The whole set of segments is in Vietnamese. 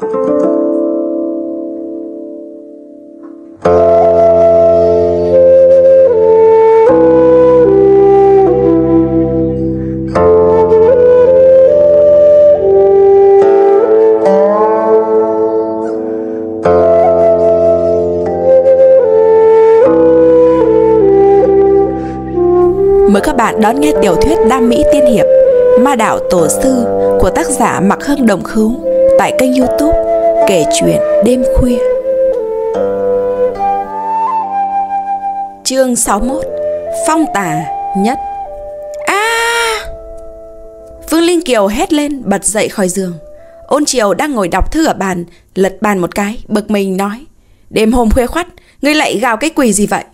mời các bạn đón nghe tiểu thuyết đam mỹ tiên hiệp Ma đạo tổ sư của tác giả Mạc Hưng Đồng Khứu tại kênh youtube Kể chuyện đêm khuya Chương 61 Phong tà nhất a à! Vương Linh Kiều hét lên bật dậy khỏi giường Ôn Triều đang ngồi đọc thư ở bàn Lật bàn một cái bực mình nói Đêm hôm khuya khoắt Ngươi lại gào cái quỷ gì vậy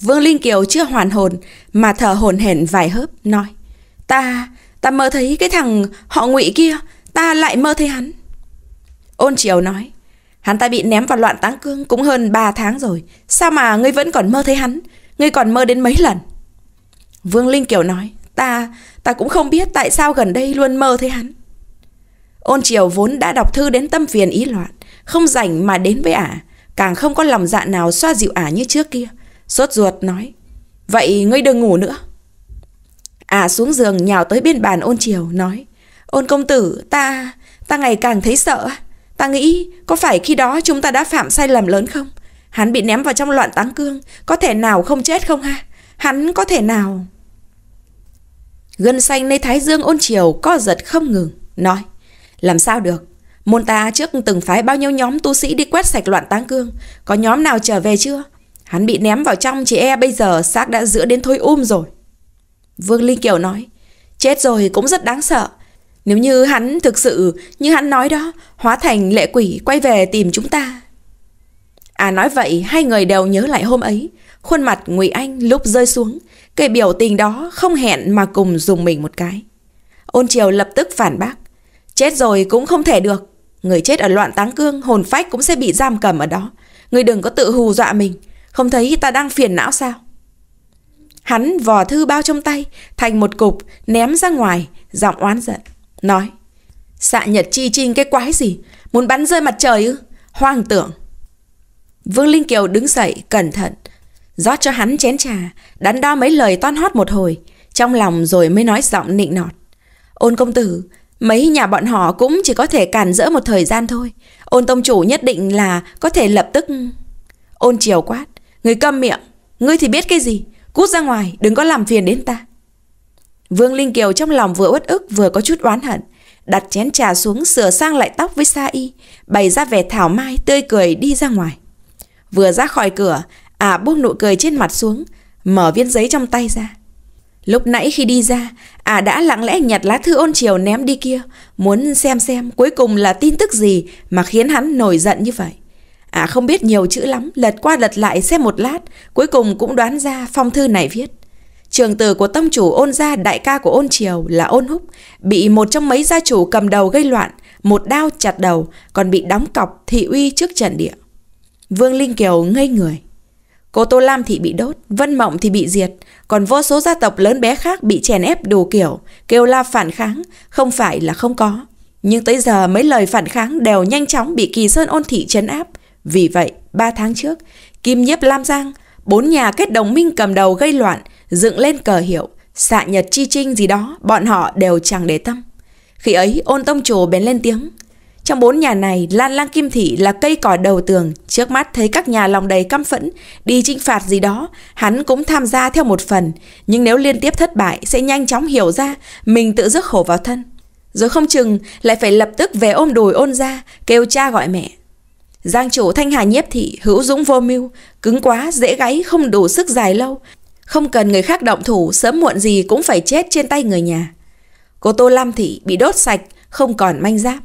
Vương Linh Kiều chưa hoàn hồn Mà thở hổn hển vài hớp nói Ta, ta mơ thấy cái thằng họ ngụy kia Ta lại mơ thấy hắn. Ôn triều nói. Hắn ta bị ném vào loạn táng cương cũng hơn 3 tháng rồi. Sao mà ngươi vẫn còn mơ thấy hắn? Ngươi còn mơ đến mấy lần? Vương Linh Kiều nói. Ta, ta cũng không biết tại sao gần đây luôn mơ thấy hắn. Ôn triều vốn đã đọc thư đến tâm phiền ý loạn. Không rảnh mà đến với ả. Càng không có lòng dạ nào xoa dịu ả như trước kia. Sốt ruột nói. Vậy ngươi đừng ngủ nữa. Ả xuống giường nhào tới bên bàn ôn triều nói. Ôn công tử, ta... Ta ngày càng thấy sợ. Ta nghĩ có phải khi đó chúng ta đã phạm sai lầm lớn không? Hắn bị ném vào trong loạn táng cương. Có thể nào không chết không ha? Hắn có thể nào... Gân xanh nơi Thái Dương ôn chiều co giật không ngừng. Nói, làm sao được? Môn ta trước từng phái bao nhiêu nhóm tu sĩ đi quét sạch loạn táng cương. Có nhóm nào trở về chưa? Hắn bị ném vào trong chỉ e bây giờ xác đã giữa đến thôi um rồi. Vương Linh Kiều nói, chết rồi cũng rất đáng sợ. Nếu như hắn thực sự, như hắn nói đó, hóa thành lệ quỷ quay về tìm chúng ta. À nói vậy, hai người đều nhớ lại hôm ấy, khuôn mặt Ngụy Anh lúc rơi xuống, cái biểu tình đó không hẹn mà cùng dùng mình một cái. Ôn Triều lập tức phản bác, chết rồi cũng không thể được, người chết ở loạn táng cương hồn phách cũng sẽ bị giam cầm ở đó, người đừng có tự hù dọa mình, không thấy ta đang phiền não sao? Hắn vò thư bao trong tay thành một cục ném ra ngoài, giọng oán giận. Nói Xạ nhật chi chinh cái quái gì Muốn bắn rơi mặt trời ư Hoang tưởng Vương Linh Kiều đứng dậy cẩn thận rót cho hắn chén trà, đắn đo mấy lời toan hót một hồi, trong lòng rồi mới nói giọng nịnh nọt. Ôn công tử, mấy nhà bọn họ cũng chỉ có thể cản rỡ một thời gian thôi. Ôn tông chủ nhất định là có thể lập tức... Ôn chiều quát, người câm miệng, ngươi thì biết cái gì, cút ra ngoài, đừng có làm phiền đến ta. Vương Linh Kiều trong lòng vừa uất ức vừa có chút oán hận, đặt chén trà xuống sửa sang lại tóc với sa y, bày ra vẻ thảo mai tươi cười đi ra ngoài. Vừa ra khỏi cửa, ả à buông nụ cười trên mặt xuống, mở viên giấy trong tay ra. Lúc nãy khi đi ra, ả à đã lặng lẽ nhặt lá thư ôn chiều ném đi kia, muốn xem xem cuối cùng là tin tức gì mà khiến hắn nổi giận như vậy. Ả à không biết nhiều chữ lắm, lật qua lật lại xem một lát, cuối cùng cũng đoán ra phong thư này viết. Trường tử của tông chủ ôn gia đại ca của ôn triều là ôn húc, bị một trong mấy gia chủ cầm đầu gây loạn, một đao chặt đầu, còn bị đóng cọc thị uy trước trận địa. Vương Linh Kiều ngây người. Cô Tô Lam thị bị đốt, Vân Mộng thì bị diệt, còn vô số gia tộc lớn bé khác bị chèn ép đủ kiểu, kêu la phản kháng, không phải là không có. Nhưng tới giờ mấy lời phản kháng đều nhanh chóng bị Kỳ Sơn ôn thị chấn áp. Vì vậy, ba tháng trước, Kim Nhiếp Lam Giang Bốn nhà kết đồng minh cầm đầu gây loạn, dựng lên cờ hiệu, xạ nhật chi trinh gì đó, bọn họ đều chẳng để tâm. Khi ấy, ôn tông chủ bén lên tiếng. Trong bốn nhà này, Lan Lang Kim Thị là cây cỏ đầu tường, trước mắt thấy các nhà lòng đầy căm phẫn, đi trinh phạt gì đó, hắn cũng tham gia theo một phần, nhưng nếu liên tiếp thất bại sẽ nhanh chóng hiểu ra mình tự rước khổ vào thân. Rồi không chừng lại phải lập tức về ôm đùi ôn ra, kêu cha gọi mẹ, Giang chủ Thanh Hà nhiếp thị hữu dũng vô mưu, cứng quá, dễ gáy, không đủ sức dài lâu. Không cần người khác động thủ, sớm muộn gì cũng phải chết trên tay người nhà. Cô Tô Lam Thị bị đốt sạch, không còn manh giáp.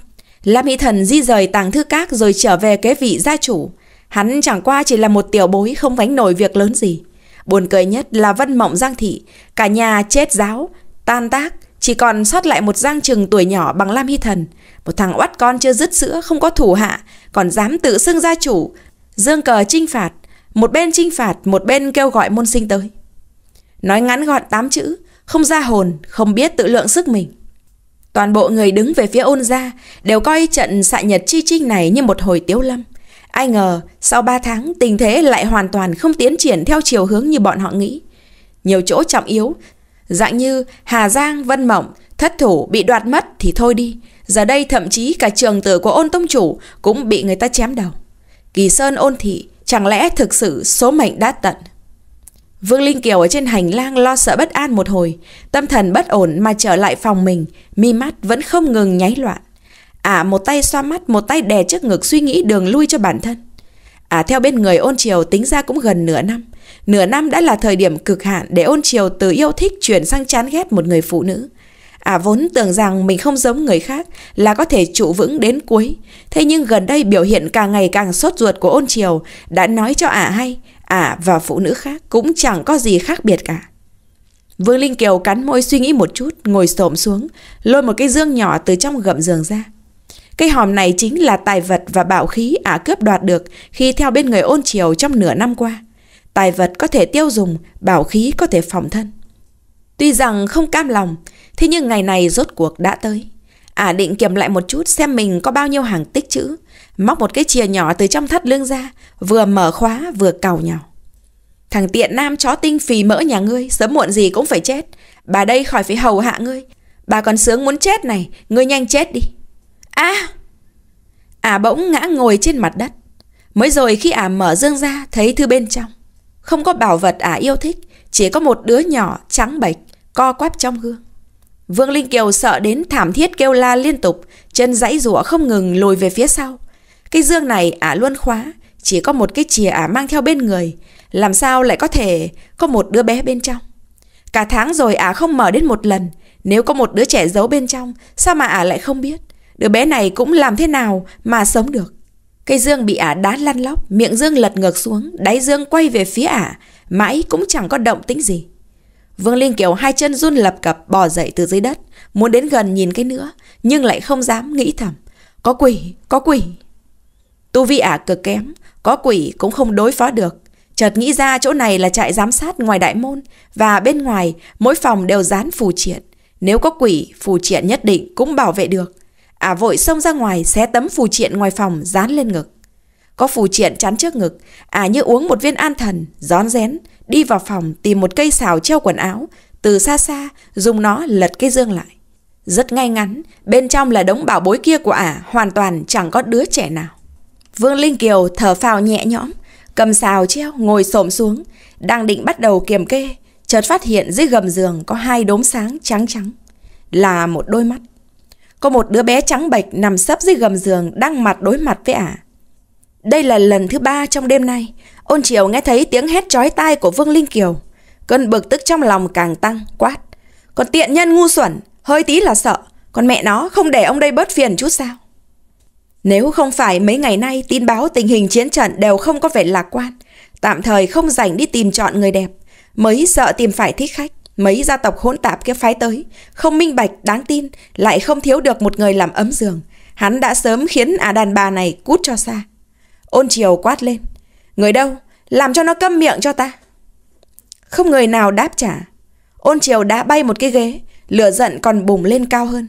Lam Hy Thần di rời tàng thư các rồi trở về kế vị gia chủ. Hắn chẳng qua chỉ là một tiểu bối không vánh nổi việc lớn gì. Buồn cười nhất là Vân Mộng Giang Thị, cả nhà chết giáo, tan tác, chỉ còn sót lại một Giang Trừng tuổi nhỏ bằng Lam Hy Thần – một thằng oắt con chưa dứt sữa, không có thủ hạ, còn dám tự xưng gia chủ. Dương cờ trinh phạt, một bên trinh phạt, một bên kêu gọi môn sinh tới. Nói ngắn gọn tám chữ, không ra hồn, không biết tự lượng sức mình. Toàn bộ người đứng về phía ôn gia đều coi trận xạ nhật chi trinh này như một hồi tiếu lâm. Ai ngờ, sau 3 tháng, tình thế lại hoàn toàn không tiến triển theo chiều hướng như bọn họ nghĩ. Nhiều chỗ trọng yếu, dạng như Hà Giang, Vân Mộng, thất thủ bị đoạt mất thì thôi đi. Giờ đây thậm chí cả trường tử của ôn tông chủ cũng bị người ta chém đầu. Kỳ Sơn ôn thị, chẳng lẽ thực sự số mệnh đã tận? Vương Linh Kiều ở trên hành lang lo sợ bất an một hồi, tâm thần bất ổn mà trở lại phòng mình, mi mắt vẫn không ngừng nháy loạn. à, một tay xoa mắt, một tay đè trước ngực suy nghĩ đường lui cho bản thân. à, theo bên người ôn triều tính ra cũng gần nửa năm. Nửa năm đã là thời điểm cực hạn để ôn triều từ yêu thích chuyển sang chán ghét một người phụ nữ. Ả à, vốn tưởng rằng mình không giống người khác là có thể trụ vững đến cuối. Thế nhưng gần đây biểu hiện càng ngày càng sốt ruột của ôn triều đã nói cho Ả hay, Ả và phụ nữ khác cũng chẳng có gì khác biệt cả. Vương Linh Kiều cắn môi suy nghĩ một chút, ngồi xổm xuống, lôi một cái dương nhỏ từ trong gầm giường ra. Cây hòm này chính là tài vật và bảo khí Ả cướp đoạt được khi theo bên người ôn triều trong nửa năm qua. Tài vật có thể tiêu dùng, bảo khí có thể phòng thân. Tuy rằng không cam lòng, thế nhưng ngày này rốt cuộc đã tới. Ả à định kiểm lại một chút xem mình có bao nhiêu hàng tích chữ, móc một cái chìa nhỏ từ trong thắt lưng ra, vừa mở khóa vừa cào nhào. Thằng tiện nam chó tinh phì mỡ nhà ngươi, sớm muộn gì cũng phải chết. Bà đây khỏi phải hầu hạ ngươi. Bà còn sướng muốn chết này, ngươi nhanh chết đi. a à! Ả à bỗng ngã ngồi trên mặt đất. Mới rồi khi ả à mở dương ra, thấy thứ bên trong. Không có bảo vật ả yêu thích, chỉ có một đứa nhỏ trắng bệch co quắp trong gương. Vương Linh Kiều sợ đến thảm thiết kêu la liên tục, chân dãy rủa không ngừng lùi về phía sau. Cái dương này ả luôn khóa, chỉ có một cái chìa ả mang theo bên người, làm sao lại có thể có một đứa bé bên trong. Cả tháng rồi ả không mở đến một lần, nếu có một đứa trẻ giấu bên trong, sao mà ả lại không biết? Đứa bé này cũng làm thế nào mà sống được? Cây dương bị ả đá lăn lóc, miệng dương lật ngược xuống, đáy dương quay về phía ả, mãi cũng chẳng có động tính gì. Vương Linh Kiều hai chân run lập cập bò dậy từ dưới đất, muốn đến gần nhìn cái nữa, nhưng lại không dám nghĩ thầm. Có quỷ, có quỷ. Tu vi ả cực kém, có quỷ cũng không đối phó được. Chợt nghĩ ra chỗ này là trại giám sát ngoài đại môn và bên ngoài mỗi phòng đều dán phù triện. Nếu có quỷ, phù triện nhất định cũng bảo vệ được. Ả vội xông ra ngoài xé tấm phù triện ngoài phòng dán lên ngực. Có phù triện chắn trước ngực, ả như uống một viên an thần, gión rén, đi vào phòng tìm một cây xào treo quần áo, từ xa xa dùng nó lật cái dương lại. Rất ngay ngắn, bên trong là đống bảo bối kia của ả, hoàn toàn chẳng có đứa trẻ nào. Vương Linh Kiều thở phào nhẹ nhõm, cầm xào treo ngồi xổm xuống, đang định bắt đầu kiểm kê, chợt phát hiện dưới gầm giường có hai đốm sáng trắng trắng, là một đôi mắt. Có một đứa bé trắng bạch nằm sấp dưới gầm giường đang mặt đối mặt với ả, à, đây là lần thứ ba trong đêm nay, ôn chiều nghe thấy tiếng hét chói tai của Vương Linh Kiều. Cơn bực tức trong lòng càng tăng, quát. Còn tiện nhân ngu xuẩn, hơi tí là sợ, còn mẹ nó không để ông đây bớt phiền chút sao. Nếu không phải mấy ngày nay tin báo tình hình chiến trận đều không có vẻ lạc quan, tạm thời không rảnh đi tìm chọn người đẹp, Mấy sợ tìm phải thích khách, mấy gia tộc hỗn tạp kia phái tới, không minh bạch, đáng tin, lại không thiếu được một người làm ấm giường. Hắn đã sớm khiến à đàn bà này cút cho xa. Ôn chiều quát lên. Người đâu? Làm cho nó câm miệng cho ta. Không người nào đáp trả. Ôn chiều đã bay một cái ghế, lửa giận còn bùng lên cao hơn.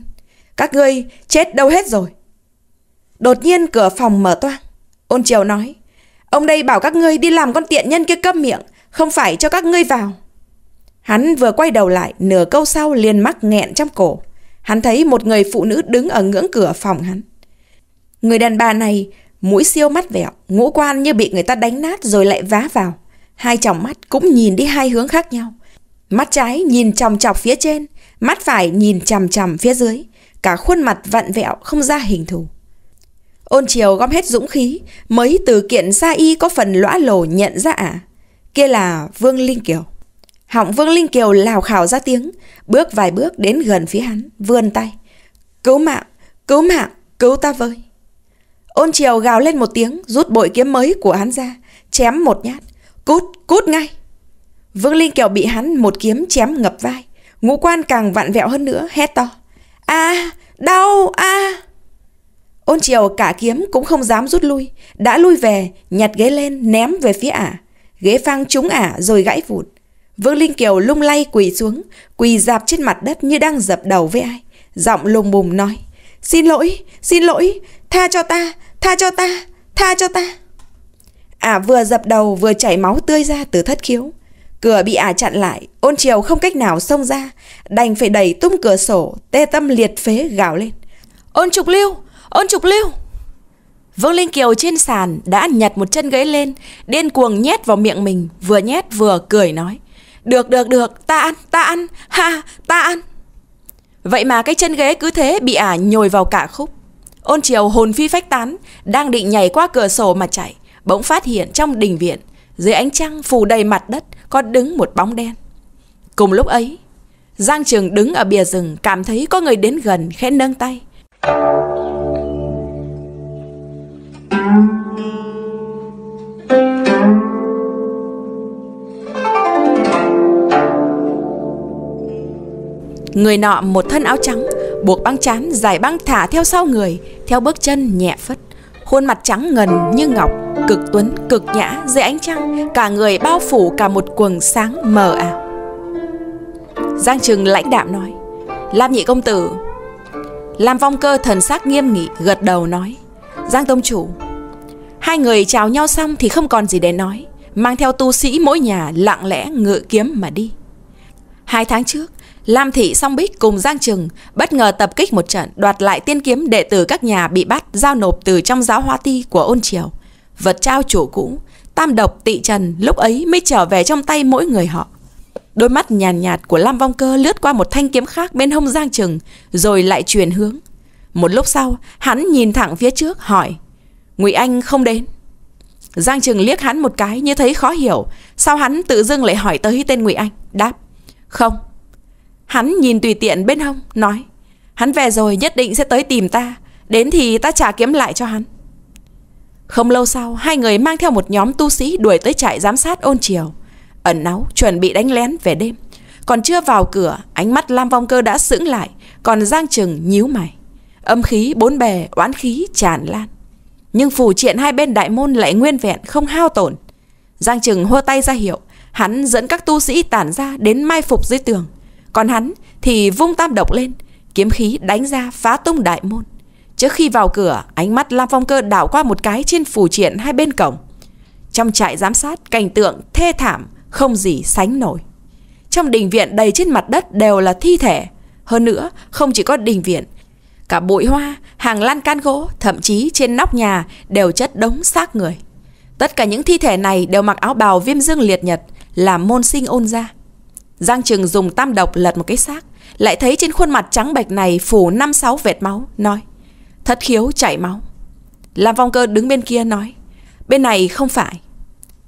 Các ngươi chết đâu hết rồi. Đột nhiên cửa phòng mở toang. Ôn chiều nói. Ông đây bảo các ngươi đi làm con tiện nhân kia câm miệng, không phải cho các ngươi vào. Hắn vừa quay đầu lại, nửa câu sau liền mắc nghẹn trong cổ. Hắn thấy một người phụ nữ đứng ở ngưỡng cửa phòng hắn. Người đàn bà này mũi siêu mắt vẹo, ngũ quan như bị người ta đánh nát rồi lại vá vào. Hai tròng mắt cũng nhìn đi hai hướng khác nhau. Mắt trái nhìn chòng chọc phía trên, mắt phải nhìn chằm chằm phía dưới. Cả khuôn mặt vặn vẹo không ra hình thù. Ôn chiều gom hết dũng khí, mới từ kiện sa y có phần lõa lổ nhận ra ả. À? Kia là Vương Linh Kiều. Họng Vương Linh Kiều lào khảo ra tiếng, bước vài bước đến gần phía hắn, vươn tay. Cứu mạng, cứu mạng, cứu ta với. Ôn triều gào lên một tiếng, rút bội kiếm mới của hắn ra, chém một nhát. Cút, cút ngay. Vương Linh Kiều bị hắn một kiếm chém ngập vai. Ngũ quan càng vặn vẹo hơn nữa, hét to. a à, đau, a à. Ôn triều cả kiếm cũng không dám rút lui. Đã lui về, nhặt ghế lên, ném về phía ả. Ghế phang trúng ả rồi gãy vụt. Vương Linh Kiều lung lay quỳ xuống, quỳ dạp trên mặt đất như đang dập đầu với ai. Giọng lùng bùng nói. Xin lỗi, xin lỗi, tha cho ta, Tha cho ta, tha cho ta. Ả à vừa dập đầu vừa chảy máu tươi ra từ thất khiếu. Cửa bị ả à chặn lại, ôn triều không cách nào xông ra, đành phải đẩy tung cửa sổ, tê tâm liệt phế gào lên. Ôn trục lưu, ôn trục lưu. Vương Linh Kiều trên sàn đã nhặt một chân ghế lên, điên cuồng nhét vào miệng mình, vừa nhét vừa cười nói. Được, được, được, ta ăn, ta ăn, ha, ta ăn. Vậy mà cái chân ghế cứ thế bị ả à nhồi vào cả khúc. Ôn chiều hồn phi phách tán, đang định nhảy qua cửa sổ mà chạy, bỗng phát hiện trong đình viện, dưới ánh trăng phủ đầy mặt đất, có đứng một bóng đen. Cùng lúc ấy, Giang Trường đứng ở bìa rừng cảm thấy có người đến gần khẽ nâng tay. Người nọ một thân áo trắng buộc băng chán giải băng thả theo sau người, theo bước chân nhẹ phất. Khuôn mặt trắng ngần như ngọc, cực tuấn, cực nhã dưới ánh trăng, cả người bao phủ cả một quầng sáng mờ ảo. Giang Trừng lãnh đạm nói: "Lam nhị công tử." Lam Vong Cơ thần sắc nghiêm nghị gật đầu nói: "Giang tông chủ." Hai người chào nhau xong thì không còn gì để nói, mang theo tu sĩ mỗi nhà lặng lẽ ngự kiếm mà đi. Hai tháng trước, Lam Thị song bích cùng Giang Trừng bất ngờ tập kích một trận đoạt lại tiên kiếm đệ tử các nhà bị bắt giao nộp từ trong giáo hoa ti của ôn triều. Vật trao chủ cũ, tam độc tị trần lúc ấy mới trở về trong tay mỗi người họ. Đôi mắt nhàn nhạt, nhạt của Lam Vong Cơ lướt qua một thanh kiếm khác bên hông Giang Trừng rồi lại chuyển hướng. Một lúc sau, hắn nhìn thẳng phía trước hỏi Ngụy Anh không đến. Giang Trừng liếc hắn một cái như thấy khó hiểu sau hắn tự dưng lại hỏi tới tên Ngụy Anh Đáp Không Hắn nhìn tùy tiện bên hông, nói Hắn về rồi nhất định sẽ tới tìm ta Đến thì ta trả kiếm lại cho hắn Không lâu sau Hai người mang theo một nhóm tu sĩ Đuổi tới trại giám sát ôn chiều Ẩn náu chuẩn bị đánh lén về đêm Còn chưa vào cửa Ánh mắt Lam Vong Cơ đã sững lại Còn Giang Trừng nhíu mày Âm khí bốn bề oán khí tràn lan Nhưng phủ triện hai bên đại môn lại nguyên vẹn Không hao tổn Giang Trừng hô tay ra hiệu Hắn dẫn các tu sĩ tản ra đến mai phục dưới tường còn hắn thì vung tam độc lên Kiếm khí đánh ra phá tung đại môn Trước khi vào cửa Ánh mắt Lam Phong Cơ đảo qua một cái Trên phù triện hai bên cổng Trong trại giám sát cảnh tượng thê thảm Không gì sánh nổi Trong đình viện đầy trên mặt đất đều là thi thể Hơn nữa không chỉ có đình viện Cả bụi hoa, hàng lan can gỗ Thậm chí trên nóc nhà Đều chất đống xác người Tất cả những thi thể này đều mặc áo bào viêm dương liệt nhật Là môn sinh ôn ra Giang Trừng dùng tam độc lật một cái xác Lại thấy trên khuôn mặt trắng bệch này phủ năm sáu vệt máu Nói Thất khiếu chảy máu Lam vong cơ đứng bên kia nói Bên này không phải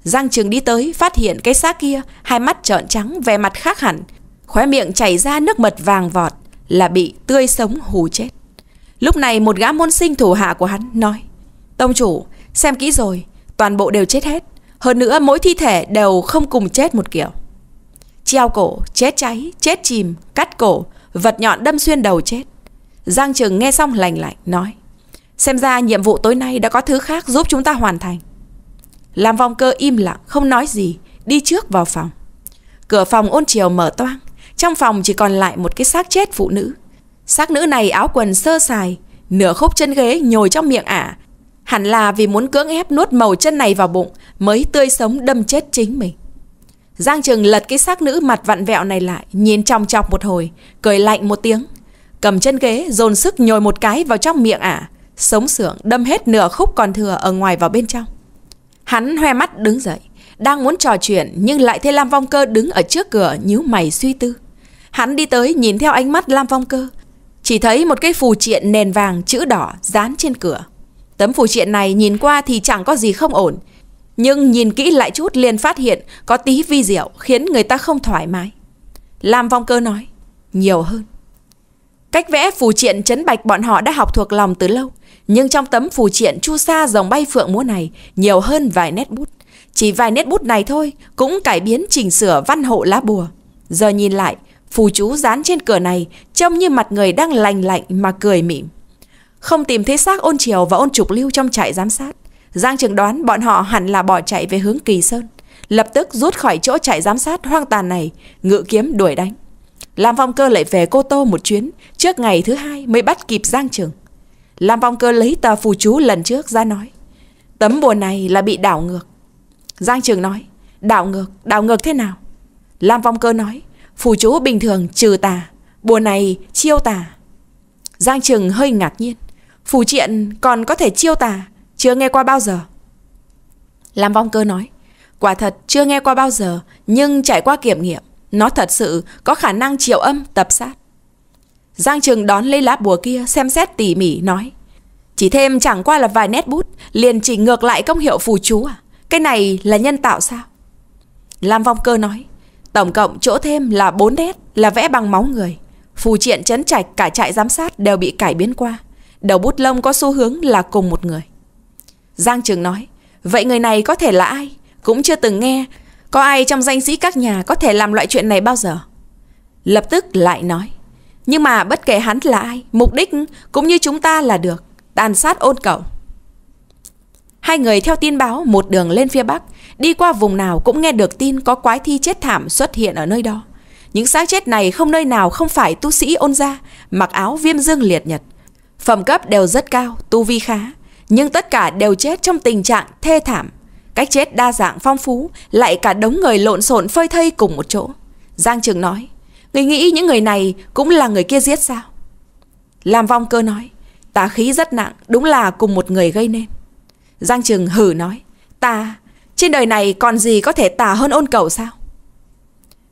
Giang Trừng đi tới phát hiện cái xác kia Hai mắt trợn trắng vẻ mặt khác hẳn Khóe miệng chảy ra nước mật vàng vọt Là bị tươi sống hù chết Lúc này một gã môn sinh thủ hạ của hắn nói Tông chủ xem kỹ rồi Toàn bộ đều chết hết Hơn nữa mỗi thi thể đều không cùng chết một kiểu treo cổ, chết cháy, chết chìm, cắt cổ, vật nhọn đâm xuyên đầu chết. Giang Trường nghe xong lành lạnh, nói Xem ra nhiệm vụ tối nay đã có thứ khác giúp chúng ta hoàn thành. Làm vòng cơ im lặng, không nói gì, đi trước vào phòng. Cửa phòng ôn chiều mở toang, trong phòng chỉ còn lại một cái xác chết phụ nữ. Xác nữ này áo quần sơ sài, nửa khúc chân ghế nhồi trong miệng ả. Hẳn là vì muốn cưỡng ép nuốt màu chân này vào bụng mới tươi sống đâm chết chính mình. Giang Trường lật cái xác nữ mặt vặn vẹo này lại, nhìn trong chọc một hồi, cười lạnh một tiếng. Cầm chân ghế, dồn sức nhồi một cái vào trong miệng ả, sống sưởng đâm hết nửa khúc còn thừa ở ngoài vào bên trong. Hắn hoe mắt đứng dậy, đang muốn trò chuyện nhưng lại thấy Lam Vong Cơ đứng ở trước cửa nhíu mày suy tư. Hắn đi tới nhìn theo ánh mắt Lam Vong Cơ, chỉ thấy một cái phù triện nền vàng chữ đỏ dán trên cửa. Tấm phù triện này nhìn qua thì chẳng có gì không ổn, nhưng nhìn kỹ lại chút liền phát hiện có tí vi diệu khiến người ta không thoải mái. Lam Vong Cơ nói, nhiều hơn. Cách vẽ phù triện chấn bạch bọn họ đã học thuộc lòng từ lâu, nhưng trong tấm phù triện chu sa dòng bay phượng múa này nhiều hơn vài nét bút. Chỉ vài nét bút này thôi cũng cải biến chỉnh sửa văn hộ lá bùa. Giờ nhìn lại, phù chú dán trên cửa này trông như mặt người đang lành lạnh mà cười mỉm. Không tìm thấy xác ôn triều và ôn trục lưu trong trại giám sát. Giang Trường đoán bọn họ hẳn là bỏ chạy về hướng Kỳ Sơn, lập tức rút khỏi chỗ chạy giám sát hoang tàn này, ngự kiếm đuổi đánh. Lam Phong Cơ lại về Cô Tô một chuyến, trước ngày thứ hai mới bắt kịp Giang Trường. Lam Phong Cơ lấy tờ phù chú lần trước ra nói, tấm bùa này là bị đảo ngược. Giang Trường nói, đảo ngược, đảo ngược thế nào? Lam Phong Cơ nói, phù chú bình thường trừ tà, bùa này chiêu tà. Giang Trường hơi ngạc nhiên, phù triện còn có thể chiêu tà, chưa nghe qua bao giờ Lam Vong Cơ nói Quả thật chưa nghe qua bao giờ Nhưng trải qua kiểm nghiệm Nó thật sự có khả năng triệu âm tập sát Giang Trừng đón lấy lá bùa kia Xem xét tỉ mỉ nói Chỉ thêm chẳng qua là vài nét bút Liền chỉ ngược lại công hiệu phù chú à Cái này là nhân tạo sao Lam Vong Cơ nói Tổng cộng chỗ thêm là bốn nét Là vẽ bằng máu người Phù triện chấn trạch cả trại giám sát đều bị cải biến qua Đầu bút lông có xu hướng là cùng một người Giang Trường nói, vậy người này có thể là ai? Cũng chưa từng nghe, có ai trong danh sĩ các nhà có thể làm loại chuyện này bao giờ? Lập tức lại nói, nhưng mà bất kể hắn là ai, mục đích cũng như chúng ta là được, tàn sát ôn cậu. Hai người theo tin báo một đường lên phía Bắc, đi qua vùng nào cũng nghe được tin có quái thi chết thảm xuất hiện ở nơi đó. Những xác chết này không nơi nào không phải tu sĩ ôn gia, mặc áo viêm dương liệt nhật. Phẩm cấp đều rất cao, tu vi khá, nhưng tất cả đều chết trong tình trạng thê thảm. Cách chết đa dạng phong phú, lại cả đống người lộn xộn phơi thây cùng một chỗ. Giang Trường nói, người nghĩ những người này cũng là người kia giết sao? Làm vong cơ nói, tà khí rất nặng, đúng là cùng một người gây nên. Giang Trường hử nói, ta, trên đời này còn gì có thể tà hơn ôn cầu sao?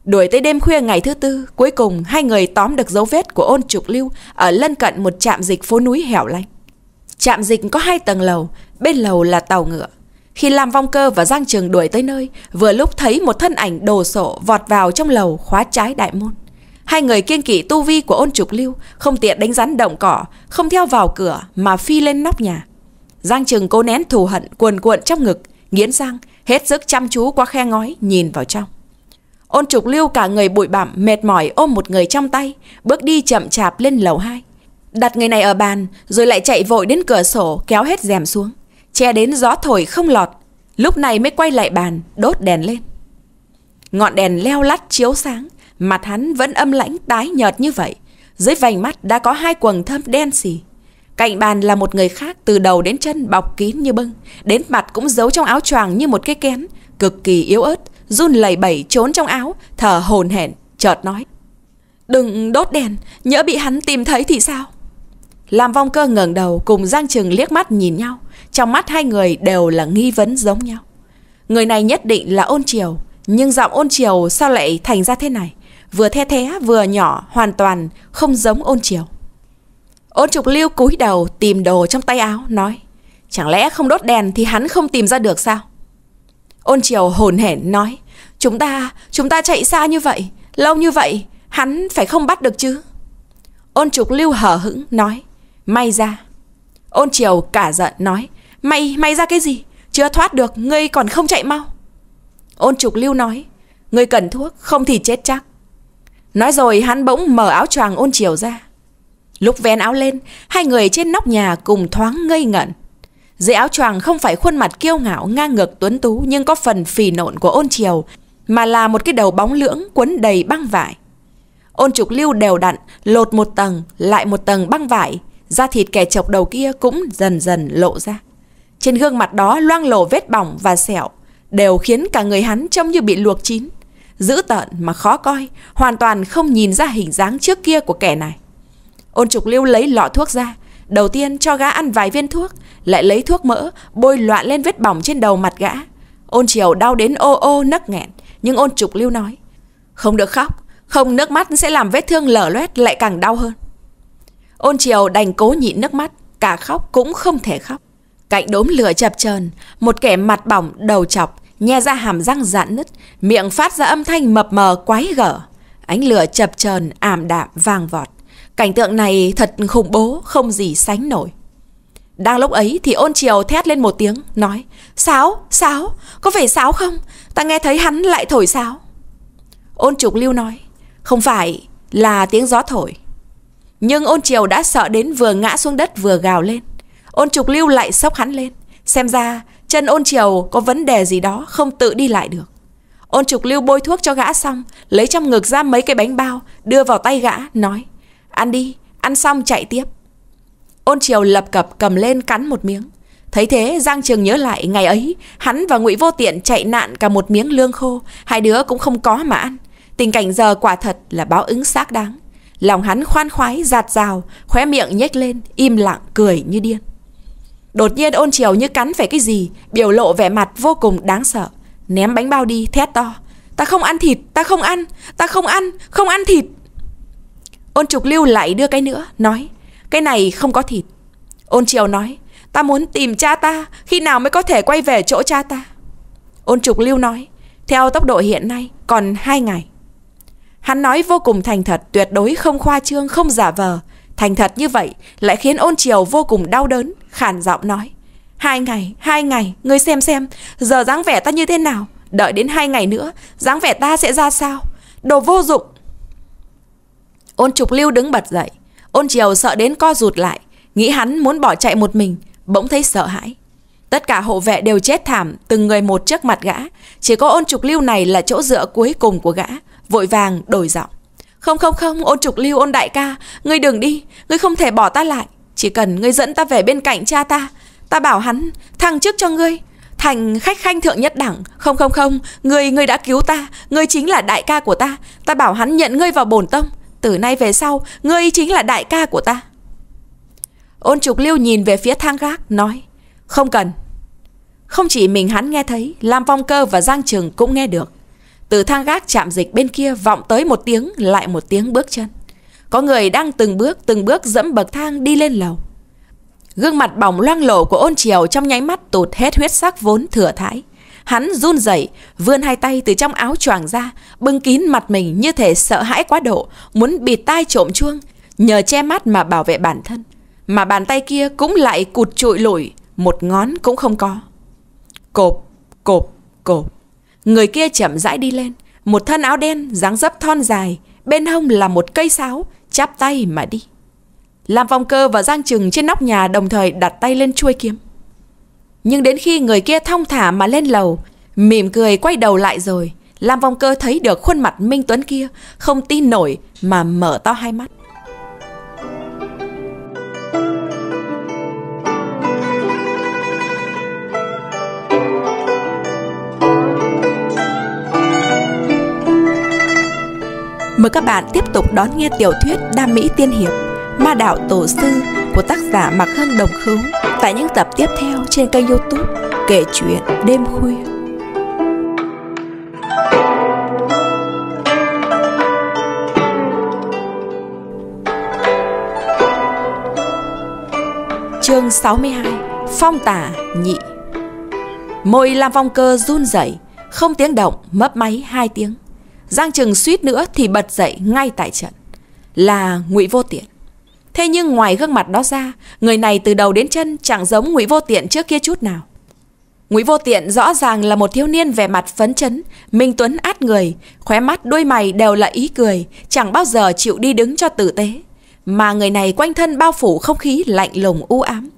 Đuổi tới đêm khuya ngày thứ tư, cuối cùng hai người tóm được dấu vết của ôn trục lưu ở lân cận một trạm dịch phố núi hẻo lánh. Trạm dịch có hai tầng lầu, bên lầu là tàu ngựa. Khi làm Vong Cơ và Giang Trường đuổi tới nơi, vừa lúc thấy một thân ảnh đồ sộ vọt vào trong lầu khóa trái đại môn. Hai người kiên kỵ tu vi của ôn trục lưu, không tiện đánh rắn động cỏ, không theo vào cửa mà phi lên nóc nhà. Giang Trường cố nén thù hận cuồn cuộn trong ngực, nghiến răng, hết sức chăm chú qua khe ngói nhìn vào trong. Ôn trục lưu cả người bụi bặm mệt mỏi ôm một người trong tay, bước đi chậm chạp lên lầu 2. Đặt người này ở bàn Rồi lại chạy vội đến cửa sổ Kéo hết rèm xuống Che đến gió thổi không lọt Lúc này mới quay lại bàn Đốt đèn lên Ngọn đèn leo lắt chiếu sáng Mặt hắn vẫn âm lãnh tái nhợt như vậy Dưới vành mắt đã có hai quầng thâm đen xì Cạnh bàn là một người khác Từ đầu đến chân bọc kín như bưng Đến mặt cũng giấu trong áo choàng như một cái kén Cực kỳ yếu ớt Run lẩy bẩy trốn trong áo Thở hồn hển chợt nói Đừng đốt đèn Nhỡ bị hắn tìm thấy thì sao làm vong cơ ngẩng đầu cùng Giang Trừng liếc mắt nhìn nhau. Trong mắt hai người đều là nghi vấn giống nhau. Người này nhất định là ôn triều. Nhưng giọng ôn triều sao lại thành ra thế này? Vừa the thế vừa nhỏ hoàn toàn không giống ôn triều. Ôn trục lưu cúi đầu tìm đồ trong tay áo nói. Chẳng lẽ không đốt đèn thì hắn không tìm ra được sao? Ôn triều hồn hển nói. Chúng ta, chúng ta chạy xa như vậy, lâu như vậy, hắn phải không bắt được chứ? Ôn trục lưu hở hững nói May ra Ôn triều cả giận nói mày mày ra cái gì Chưa thoát được ngươi còn không chạy mau Ôn trục lưu nói Ngươi cần thuốc không thì chết chắc Nói rồi hắn bỗng mở áo choàng ôn triều ra Lúc vén áo lên Hai người trên nóc nhà cùng thoáng ngây ngẩn Dưới áo choàng không phải khuôn mặt kiêu ngạo ngang ngược tuấn tú Nhưng có phần phì nộn của ôn triều Mà là một cái đầu bóng lưỡng quấn đầy băng vải Ôn trục lưu đều đặn Lột một tầng lại một tầng băng vải da thịt kẻ chọc đầu kia cũng dần dần lộ ra. Trên gương mặt đó loang lổ vết bỏng và sẹo, đều khiến cả người hắn trông như bị luộc chín. Dữ tợn mà khó coi, hoàn toàn không nhìn ra hình dáng trước kia của kẻ này. Ôn trục lưu lấy lọ thuốc ra, đầu tiên cho gã ăn vài viên thuốc, lại lấy thuốc mỡ, bôi loạn lên vết bỏng trên đầu mặt gã. Ôn chiều đau đến ô ô nấc nghẹn, nhưng ôn trục lưu nói. Không được khóc, không nước mắt sẽ làm vết thương lở loét lại càng đau hơn. Ôn triều đành cố nhịn nước mắt, cả khóc cũng không thể khóc. Cạnh đốm lửa chập chờn một kẻ mặt bỏng, đầu chọc, nhe ra hàm răng dạn nứt, miệng phát ra âm thanh mập mờ quái gở. Ánh lửa chập chờn ảm đạm, vàng vọt. Cảnh tượng này thật khủng bố, không gì sánh nổi. Đang lúc ấy thì ôn triều thét lên một tiếng, nói Sáo, sáo, có phải sáo không? Ta nghe thấy hắn lại thổi sáo. Ôn trục lưu nói Không phải, là tiếng gió thổi. Nhưng ôn triều đã sợ đến vừa ngã xuống đất vừa gào lên. Ôn trục lưu lại sốc hắn lên. Xem ra chân ôn triều có vấn đề gì đó không tự đi lại được. Ôn trục lưu bôi thuốc cho gã xong, lấy trong ngực ra mấy cái bánh bao, đưa vào tay gã, nói. Ăn đi, ăn xong chạy tiếp. Ôn triều lập cập cầm lên cắn một miếng. Thấy thế Giang Trường nhớ lại ngày ấy Hắn và ngụy Vô Tiện chạy nạn cả một miếng lương khô Hai đứa cũng không có mà ăn Tình cảnh giờ quả thật là báo ứng xác đáng Lòng hắn khoan khoái, giạt rào, khóe miệng nhếch lên, im lặng, cười như điên. Đột nhiên ôn triều như cắn phải cái gì, biểu lộ vẻ mặt vô cùng đáng sợ. Ném bánh bao đi, thét to. Ta không ăn thịt, ta không ăn, ta không ăn, không ăn thịt. Ôn trục lưu lại đưa cái nữa, nói. Cái này không có thịt. Ôn triều nói. Ta muốn tìm cha ta, khi nào mới có thể quay về chỗ cha ta. Ôn trục lưu nói. Theo tốc độ hiện nay, còn hai ngày. Hắn nói vô cùng thành thật, tuyệt đối không khoa trương, không giả vờ. Thành thật như vậy lại khiến ôn triều vô cùng đau đớn, khản giọng nói. Hai ngày, hai ngày, ngươi xem xem, giờ dáng vẻ ta như thế nào? Đợi đến hai ngày nữa, dáng vẻ ta sẽ ra sao? Đồ vô dụng! Ôn trục lưu đứng bật dậy, ôn triều sợ đến co rụt lại, nghĩ hắn muốn bỏ chạy một mình, bỗng thấy sợ hãi. Tất cả hộ vệ đều chết thảm, từng người một trước mặt gã, chỉ có ôn trục lưu này là chỗ dựa cuối cùng của gã, vội vàng đổi giọng không không không ôn trục lưu ôn đại ca ngươi đừng đi ngươi không thể bỏ ta lại chỉ cần ngươi dẫn ta về bên cạnh cha ta ta bảo hắn thăng chức cho ngươi thành khách khanh thượng nhất đẳng không không không ngươi ngươi đã cứu ta ngươi chính là đại ca của ta ta bảo hắn nhận ngươi vào bổn tông từ nay về sau ngươi chính là đại ca của ta ôn trục lưu nhìn về phía thang gác nói không cần không chỉ mình hắn nghe thấy lam phong cơ và giang trường cũng nghe được từ thang gác chạm dịch bên kia vọng tới một tiếng lại một tiếng bước chân. Có người đang từng bước từng bước dẫm bậc thang đi lên lầu. Gương mặt bỏng loang lổ của ôn triều trong nháy mắt tụt hết huyết sắc vốn thừa thãi. Hắn run rẩy vươn hai tay từ trong áo choàng ra, bưng kín mặt mình như thể sợ hãi quá độ, muốn bịt tai trộm chuông, nhờ che mắt mà bảo vệ bản thân. Mà bàn tay kia cũng lại cụt trụi lủi, một ngón cũng không có. Cộp, cộp, cộp. Người kia chậm rãi đi lên Một thân áo đen dáng dấp thon dài Bên hông là một cây sáo Chắp tay mà đi Làm vòng cơ và giang trừng trên nóc nhà Đồng thời đặt tay lên chuôi kiếm Nhưng đến khi người kia thong thả mà lên lầu Mỉm cười quay đầu lại rồi Làm vòng cơ thấy được khuôn mặt Minh Tuấn kia Không tin nổi mà mở to hai mắt Mời các bạn tiếp tục đón nghe tiểu thuyết Đam Mỹ Tiên Hiệp Ma Đạo Tổ Sư của tác giả Mạc Hân Đồng Khứ tại những tập tiếp theo trên kênh youtube Kể Chuyện Đêm Khuya. chương 62 Phong tả nhị Môi làm Phong Cơ run rẩy Không tiếng động mấp máy hai tiếng Giang Trừng suýt nữa thì bật dậy ngay tại trận. Là Ngụy Vô Tiện. Thế nhưng ngoài gương mặt đó ra, người này từ đầu đến chân chẳng giống Ngụy Vô Tiện trước kia chút nào. Ngụy Vô Tiện rõ ràng là một thiếu niên vẻ mặt phấn chấn, minh tuấn át người, khóe mắt đôi mày đều là ý cười, chẳng bao giờ chịu đi đứng cho tử tế. Mà người này quanh thân bao phủ không khí lạnh lùng u ám.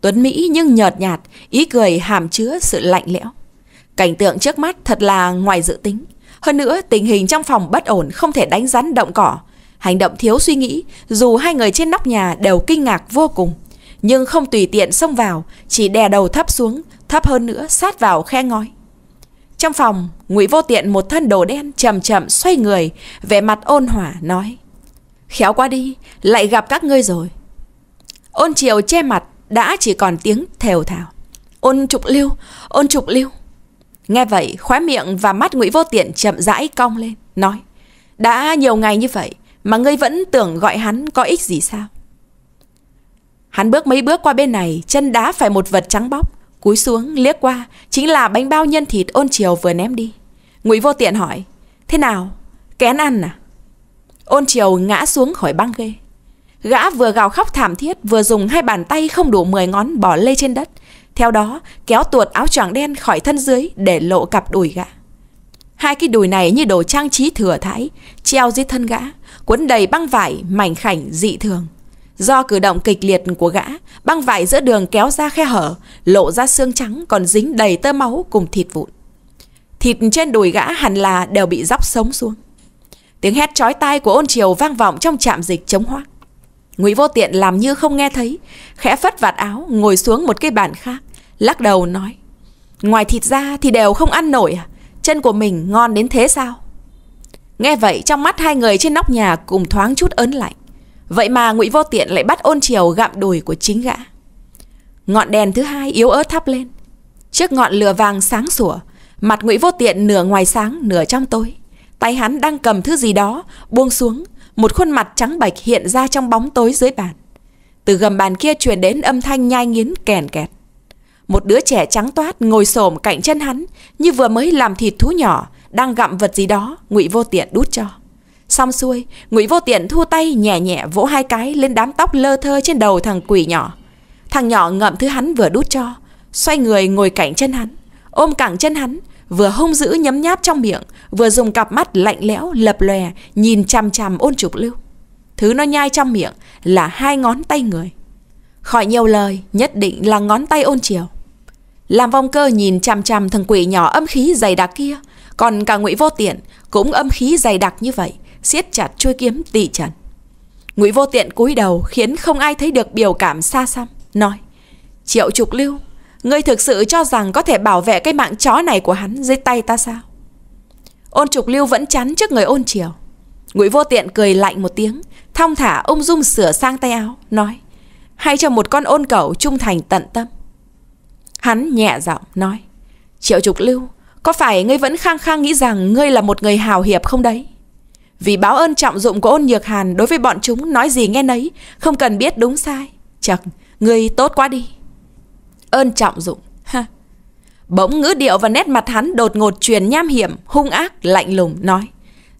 Tuấn Mỹ nhưng nhợt nhạt, ý cười hàm chứa sự lạnh lẽo. Cảnh tượng trước mắt thật là ngoài dự tính. Hơn nữa, tình hình trong phòng bất ổn không thể đánh rắn động cỏ. Hành động thiếu suy nghĩ, dù hai người trên nóc nhà đều kinh ngạc vô cùng. Nhưng không tùy tiện xông vào, chỉ đè đầu thấp xuống, thấp hơn nữa sát vào khe ngói. Trong phòng, Ngụy Vô Tiện một thân đồ đen chậm chậm xoay người, vẻ mặt ôn hỏa nói: "Khéo qua đi, lại gặp các ngươi rồi." Ôn Triều che mặt, đã chỉ còn tiếng thều thào. "Ôn Trục Lưu, Ôn Trục Lưu." Nghe vậy, khóe miệng và mắt Ngụy Vô Tiện chậm rãi cong lên, nói Đã nhiều ngày như vậy mà ngươi vẫn tưởng gọi hắn có ích gì sao? Hắn bước mấy bước qua bên này, chân đá phải một vật trắng bóc, cúi xuống liếc qua, chính là bánh bao nhân thịt ôn chiều vừa ném đi. Ngụy Vô Tiện hỏi, thế nào, kén ăn à? Ôn Triều ngã xuống khỏi băng ghê. Gã vừa gào khóc thảm thiết, vừa dùng hai bàn tay không đủ 10 ngón bỏ lê trên đất, theo đó, kéo tuột áo choàng đen khỏi thân dưới để lộ cặp đùi gã. Hai cái đùi này như đồ trang trí thừa thãi, treo dưới thân gã, cuốn đầy băng vải mảnh khảnh dị thường. Do cử động kịch liệt của gã, băng vải giữa đường kéo ra khe hở, lộ ra xương trắng còn dính đầy tơ máu cùng thịt vụn. Thịt trên đùi gã hẳn là đều bị dóc sống xuống. Tiếng hét chói tai của ôn triều vang vọng trong trạm dịch chống hoác. Ngụy Vô Tiện làm như không nghe thấy, khẽ phất vạt áo ngồi xuống một cái bàn khác lắc đầu nói Ngoài thịt ra thì đều không ăn nổi à Chân của mình ngon đến thế sao Nghe vậy trong mắt hai người trên nóc nhà cùng thoáng chút ớn lạnh Vậy mà ngụy Vô Tiện lại bắt ôn chiều gặm đùi của chính gã Ngọn đèn thứ hai yếu ớt thắp lên Trước ngọn lửa vàng sáng sủa Mặt ngụy Vô Tiện nửa ngoài sáng nửa trong tối Tay hắn đang cầm thứ gì đó Buông xuống Một khuôn mặt trắng bạch hiện ra trong bóng tối dưới bàn Từ gầm bàn kia truyền đến âm thanh nhai nghiến kèn kẹt một đứa trẻ trắng toát ngồi xổm cạnh chân hắn, như vừa mới làm thịt thú nhỏ, đang gặm vật gì đó, Ngụy Vô Tiện đút cho. Xong xuôi, Ngụy Vô Tiện thu tay nhẹ nhẹ vỗ hai cái lên đám tóc lơ thơ trên đầu thằng quỷ nhỏ. Thằng nhỏ ngậm thứ hắn vừa đút cho, xoay người ngồi cạnh chân hắn, ôm cẳng chân hắn, vừa hung dữ nhấm nháp trong miệng, vừa dùng cặp mắt lạnh lẽo lập lòe nhìn chằm chằm Ôn Trục Lưu. Thứ nó nhai trong miệng là hai ngón tay người. Khỏi nhiều lời, nhất định là ngón tay Ôn Triều. Làm vong cơ nhìn chằm chằm thằng quỷ nhỏ âm khí dày đặc kia, còn cả Ngụy Vô Tiện cũng âm khí dày đặc như vậy, siết chặt chui kiếm tỷ trần. Ngụy Vô Tiện cúi đầu khiến không ai thấy được biểu cảm xa xăm, nói: "Triệu Trục Lưu, ngươi thực sự cho rằng có thể bảo vệ cái mạng chó này của hắn dưới tay ta sao?" Ôn Trục Lưu vẫn chắn trước người Ôn Triều. Ngụy Vô Tiện cười lạnh một tiếng, thong thả ung dung sửa sang tay áo, nói: "Hay cho một con ôn cẩu trung thành tận tâm." Hắn nhẹ giọng nói Triệu Trục Lưu Có phải ngươi vẫn khang khang nghĩ rằng ngươi là một người hào hiệp không đấy? Vì báo ơn trọng dụng của ôn nhược hàn đối với bọn chúng nói gì nghe nấy, không cần biết đúng sai. Chật, ngươi tốt quá đi. Ơn trọng dụng. Ha. Bỗng ngữ điệu và nét mặt hắn đột ngột truyền nham hiểm, hung ác, lạnh lùng, nói.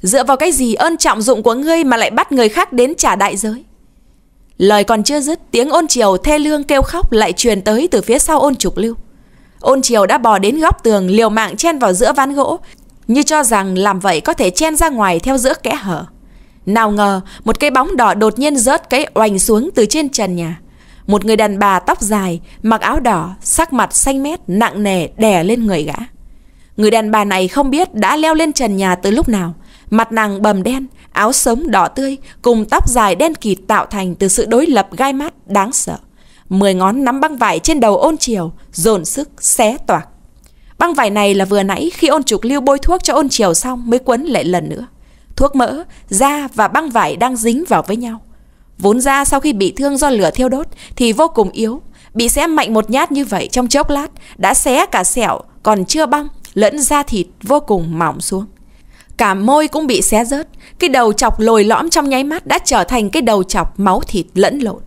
Dựa vào cái gì ơn trọng dụng của ngươi mà lại bắt người khác đến trả đại giới? Lời còn chưa dứt, tiếng ôn triều thê lương kêu khóc lại truyền tới từ phía sau ôn trục lưu. Ôn triều đã bò đến góc tường liều mạng chen vào giữa ván gỗ, như cho rằng làm vậy có thể chen ra ngoài theo giữa kẽ hở. Nào ngờ, một cái bóng đỏ đột nhiên rớt cái oành xuống từ trên trần nhà. Một người đàn bà tóc dài, mặc áo đỏ, sắc mặt xanh mét, nặng nề đè lên người gã. Người đàn bà này không biết đã leo lên trần nhà từ lúc nào. Mặt nàng bầm đen, áo sống đỏ tươi cùng tóc dài đen kịt tạo thành từ sự đối lập gai mắt đáng sợ. Mười ngón nắm băng vải trên đầu ôn triều, dồn sức, xé toạc. Băng vải này là vừa nãy khi ôn trục lưu bôi thuốc cho ôn triều xong mới quấn lại lần nữa. Thuốc mỡ, da và băng vải đang dính vào với nhau. Vốn da sau khi bị thương do lửa thiêu đốt thì vô cùng yếu. Bị xé mạnh một nhát như vậy trong chốc lát đã xé cả sẹo còn chưa băng lẫn da thịt vô cùng mỏng xuống cả môi cũng bị xé rớt, cái đầu chọc lồi lõm trong nháy mắt đã trở thành cái đầu chọc máu thịt lẫn lộn.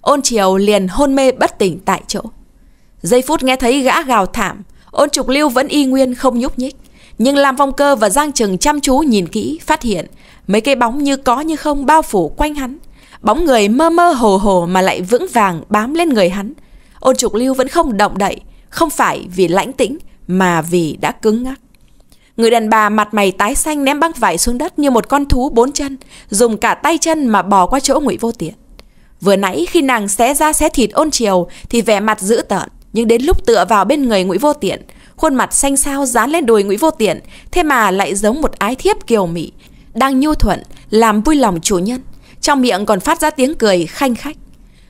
Ôn Triều liền hôn mê bất tỉnh tại chỗ. Giây phút nghe thấy gã gào thảm, ôn trục lưu vẫn y nguyên không nhúc nhích. Nhưng làm Phong Cơ và Giang Trừng chăm chú nhìn kỹ, phát hiện mấy cái bóng như có như không bao phủ quanh hắn. Bóng người mơ mơ hồ hồ mà lại vững vàng bám lên người hắn. Ôn trục lưu vẫn không động đậy, không phải vì lãnh tĩnh mà vì đã cứng ngắc. Người đàn bà mặt mày tái xanh ném băng vải xuống đất như một con thú bốn chân, dùng cả tay chân mà bò qua chỗ Ngụy Vô Tiện. Vừa nãy khi nàng xé ra xé thịt ôn chiều thì vẻ mặt dữ tợn, nhưng đến lúc tựa vào bên người Ngụy Vô Tiện, khuôn mặt xanh xao dán lên đùi Ngụy Vô Tiện, thế mà lại giống một ái thiếp kiều mị, đang nhu thuận, làm vui lòng chủ nhân, trong miệng còn phát ra tiếng cười khanh khách.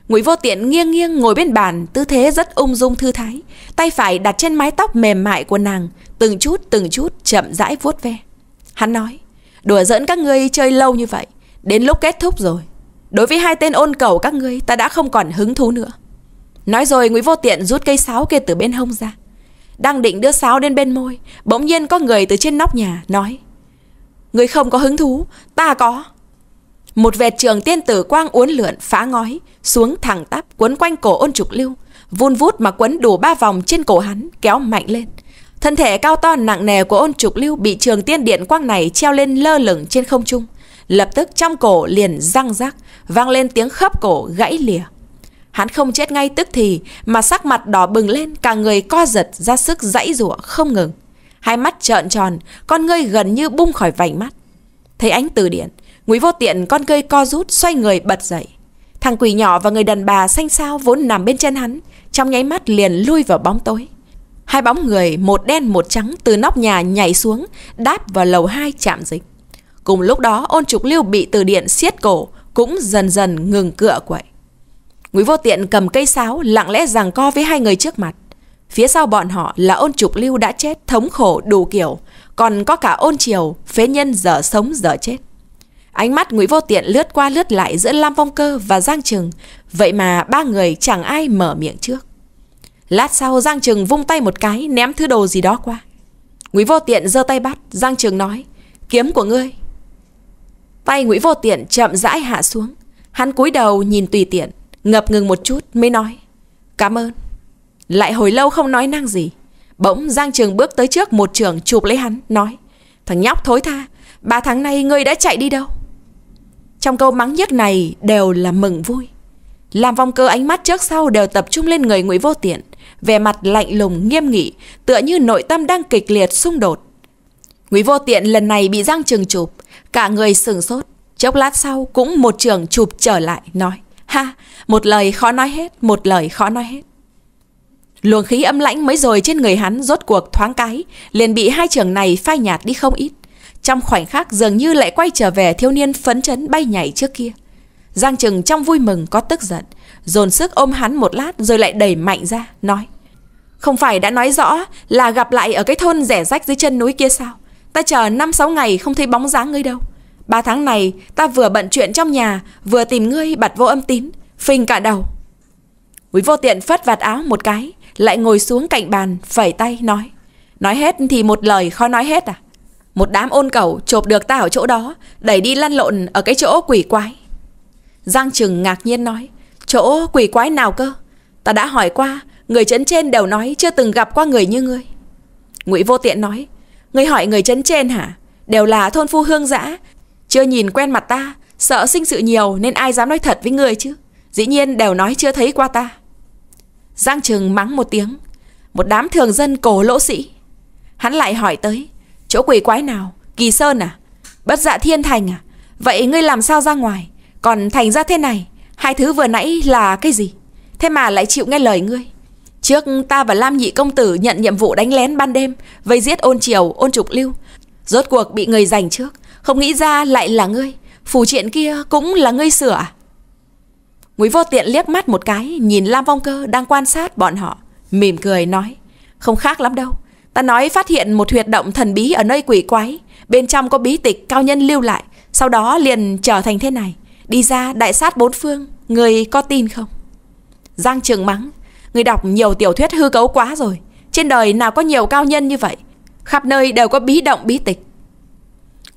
Ngụy Vô Tiện nghiêng nghiêng ngồi bên bàn, tư thế rất ung dung thư thái, tay phải đặt trên mái tóc mềm mại của nàng, Từng chút từng chút chậm rãi vuốt ve Hắn nói Đùa dẫn các ngươi chơi lâu như vậy Đến lúc kết thúc rồi Đối với hai tên ôn cầu các ngươi ta đã không còn hứng thú nữa Nói rồi Nguyễn Vô Tiện rút cây sáo kia từ bên hông ra Đang định đưa sáo đến bên môi Bỗng nhiên có người từ trên nóc nhà nói Người không có hứng thú Ta có Một vẹt trường tiên tử quang uốn lượn phá ngói Xuống thẳng tắp quấn quanh cổ ôn trục lưu Vun vút mà quấn đủ ba vòng trên cổ hắn Kéo mạnh lên Thân thể cao to nặng nề của ôn trục lưu bị trường tiên điện quang này treo lên lơ lửng trên không trung. Lập tức trong cổ liền răng rác vang lên tiếng khớp cổ gãy lìa. Hắn không chết ngay tức thì mà sắc mặt đỏ bừng lên cả người co giật ra sức dãy rủa không ngừng. Hai mắt trợn tròn, con ngươi gần như bung khỏi vành mắt. Thấy ánh từ điện, Ngụy Vô Tiện con ngươi co rút xoay người bật dậy. Thằng quỷ nhỏ và người đàn bà xanh xao vốn nằm bên chân hắn, trong nháy mắt liền lui vào bóng tối. Hai bóng người, một đen một trắng từ nóc nhà nhảy xuống, đáp vào lầu hai chạm dịch. Cùng lúc đó, ôn trục lưu bị từ điện siết cổ, cũng dần dần ngừng cựa quậy. Ngụy vô tiện cầm cây sáo, lặng lẽ rằng co với hai người trước mặt. Phía sau bọn họ là ôn trục lưu đã chết, thống khổ đủ kiểu, còn có cả ôn triều, phế nhân dở sống dở chết. Ánh mắt ngụy Vô Tiện lướt qua lướt lại giữa Lam Phong Cơ và Giang Trừng, vậy mà ba người chẳng ai mở miệng trước. Lát sau Giang Trừng vung tay một cái Ném thứ đồ gì đó qua Ngụy Vô Tiện giơ tay bắt Giang Trừng nói Kiếm của ngươi Tay Ngụy Vô Tiện chậm rãi hạ xuống Hắn cúi đầu nhìn tùy tiện Ngập ngừng một chút mới nói Cảm ơn Lại hồi lâu không nói năng gì Bỗng Giang Trường bước tới trước một trường chụp lấy hắn Nói Thằng nhóc thối tha Ba tháng nay ngươi đã chạy đi đâu Trong câu mắng nhất này đều là mừng vui làm vòng cơ ánh mắt trước sau đều tập trung lên người Ngụy Vô Tiện, vẻ mặt lạnh lùng nghiêm nghị, tựa như nội tâm đang kịch liệt xung đột. Ngụy Vô Tiện lần này bị Giang Trường chụp, cả người sừng sốt, chốc lát sau cũng một trường chụp trở lại nói: "Ha, một lời khó nói hết, một lời khó nói hết." Luồng khí âm lãnh mới rồi trên người hắn rốt cuộc thoáng cái, liền bị hai trường này phai nhạt đi không ít. Trong khoảnh khắc dường như lại quay trở về thiếu niên phấn chấn bay nhảy trước kia. Giang Trừng trong vui mừng có tức giận Dồn sức ôm hắn một lát rồi lại đẩy mạnh ra Nói Không phải đã nói rõ là gặp lại ở cái thôn rẻ rách dưới chân núi kia sao Ta chờ 5-6 ngày không thấy bóng dáng ngươi đâu Ba tháng này ta vừa bận chuyện trong nhà Vừa tìm ngươi bật vô âm tín Phình cả đầu Quý vô tiện phất vạt áo một cái Lại ngồi xuống cạnh bàn phẩy tay nói Nói hết thì một lời khó nói hết à Một đám ôn cẩu chộp được ta ở chỗ đó Đẩy đi lăn lộn ở cái chỗ quỷ quái Giang Trừng ngạc nhiên nói Chỗ quỷ quái nào cơ Ta đã hỏi qua Người chấn trên đều nói chưa từng gặp qua người như ngươi Ngụy Vô Tiện nói Ngươi hỏi người chấn trên hả Đều là thôn phu hương dã, Chưa nhìn quen mặt ta Sợ sinh sự nhiều nên ai dám nói thật với ngươi chứ Dĩ nhiên đều nói chưa thấy qua ta Giang Trừng mắng một tiếng Một đám thường dân cổ lỗ sĩ Hắn lại hỏi tới Chỗ quỷ quái nào Kỳ Sơn à Bất dạ thiên thành à Vậy ngươi làm sao ra ngoài còn thành ra thế này Hai thứ vừa nãy là cái gì Thế mà lại chịu nghe lời ngươi Trước ta và Lam Nhị Công Tử nhận nhiệm vụ đánh lén ban đêm Vây giết ôn triều, ôn trục lưu Rốt cuộc bị người giành trước Không nghĩ ra lại là ngươi Phù triện kia cũng là ngươi sửa à? Quý vô tiện liếc mắt một cái Nhìn Lam Vong Cơ đang quan sát bọn họ Mỉm cười nói Không khác lắm đâu Ta nói phát hiện một huyệt động thần bí ở nơi quỷ quái Bên trong có bí tịch cao nhân lưu lại Sau đó liền trở thành thế này Đi ra đại sát bốn phương Người có tin không Giang trường mắng Người đọc nhiều tiểu thuyết hư cấu quá rồi Trên đời nào có nhiều cao nhân như vậy Khắp nơi đều có bí động bí tịch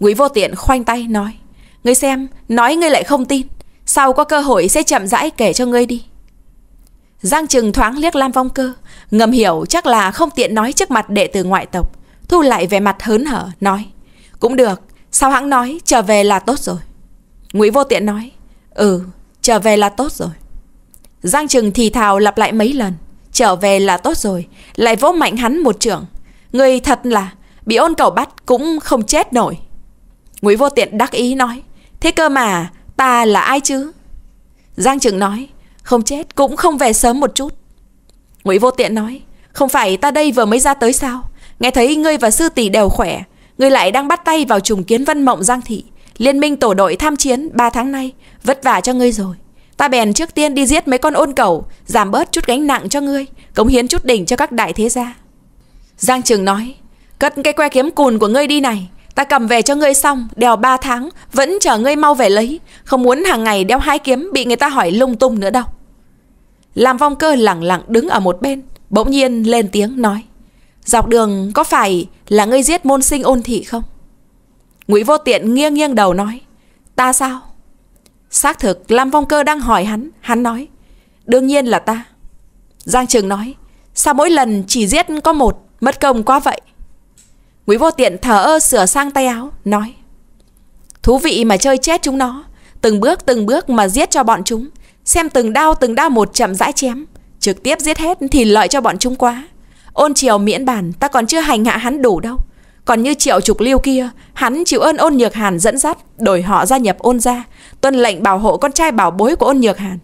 Quý vô tiện khoanh tay nói người xem Nói ngươi lại không tin Sau có cơ hội sẽ chậm rãi kể cho ngươi đi Giang Trừng thoáng liếc Lam Vong Cơ, ngầm hiểu chắc là không tiện nói trước mặt đệ tử ngoại tộc, thu lại vẻ mặt hớn hở, nói. Cũng được, sao hãng nói, trở về là tốt rồi. Ngụy Vô Tiện nói Ừ trở về là tốt rồi Giang Trừng thì thào lặp lại mấy lần Trở về là tốt rồi Lại vỗ mạnh hắn một trưởng Người thật là bị ôn cầu bắt cũng không chết nổi Ngụy Vô Tiện đắc ý nói Thế cơ mà ta là ai chứ Giang Trừng nói Không chết cũng không về sớm một chút Ngụy Vô Tiện nói Không phải ta đây vừa mới ra tới sao Nghe thấy ngươi và sư tỷ đều khỏe Ngươi lại đang bắt tay vào trùng kiến văn mộng Giang Thị Liên minh tổ đội tham chiến 3 tháng nay Vất vả cho ngươi rồi Ta bèn trước tiên đi giết mấy con ôn cẩu Giảm bớt chút gánh nặng cho ngươi Cống hiến chút đỉnh cho các đại thế gia Giang Trường nói Cất cái que kiếm cùn của ngươi đi này Ta cầm về cho ngươi xong Đèo 3 tháng Vẫn chờ ngươi mau về lấy Không muốn hàng ngày đeo hai kiếm Bị người ta hỏi lung tung nữa đâu Làm vong cơ lẳng lặng đứng ở một bên Bỗng nhiên lên tiếng nói Dọc đường có phải là ngươi giết môn sinh ôn thị không? Ngụy Vô Tiện nghiêng nghiêng đầu nói Ta sao? Xác thực Lam Phong Cơ đang hỏi hắn Hắn nói Đương nhiên là ta Giang Trường nói Sao mỗi lần chỉ giết có một Mất công quá vậy Quý vô tiện thở ơ sửa sang tay áo Nói Thú vị mà chơi chết chúng nó Từng bước từng bước mà giết cho bọn chúng Xem từng đao từng đao một chậm rãi chém Trực tiếp giết hết thì lợi cho bọn chúng quá Ôn chiều miễn bản ta còn chưa hành hạ hắn đủ đâu còn như triệu trục liêu kia Hắn chịu ơn ôn nhược hàn dẫn dắt Đổi họ gia nhập ôn gia Tuân lệnh bảo hộ con trai bảo bối của ôn nhược hàn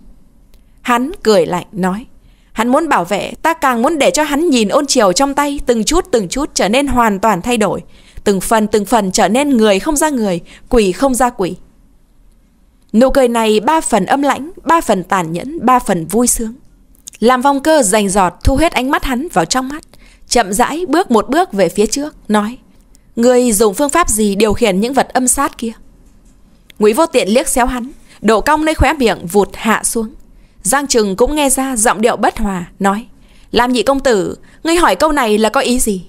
Hắn cười lạnh nói Hắn muốn bảo vệ Ta càng muốn để cho hắn nhìn ôn triều trong tay Từng chút từng chút trở nên hoàn toàn thay đổi Từng phần từng phần trở nên người không ra người Quỷ không ra quỷ Nụ cười này ba phần âm lãnh Ba phần tàn nhẫn Ba phần vui sướng Làm vong cơ rành giọt thu hết ánh mắt hắn vào trong mắt Chậm rãi bước một bước về phía trước Nói Người dùng phương pháp gì điều khiển những vật âm sát kia Ngụy vô tiện liếc xéo hắn Độ cong nơi khóe miệng vụt hạ xuống Giang Trừng cũng nghe ra giọng điệu bất hòa Nói Làm nhị công tử Ngươi hỏi câu này là có ý gì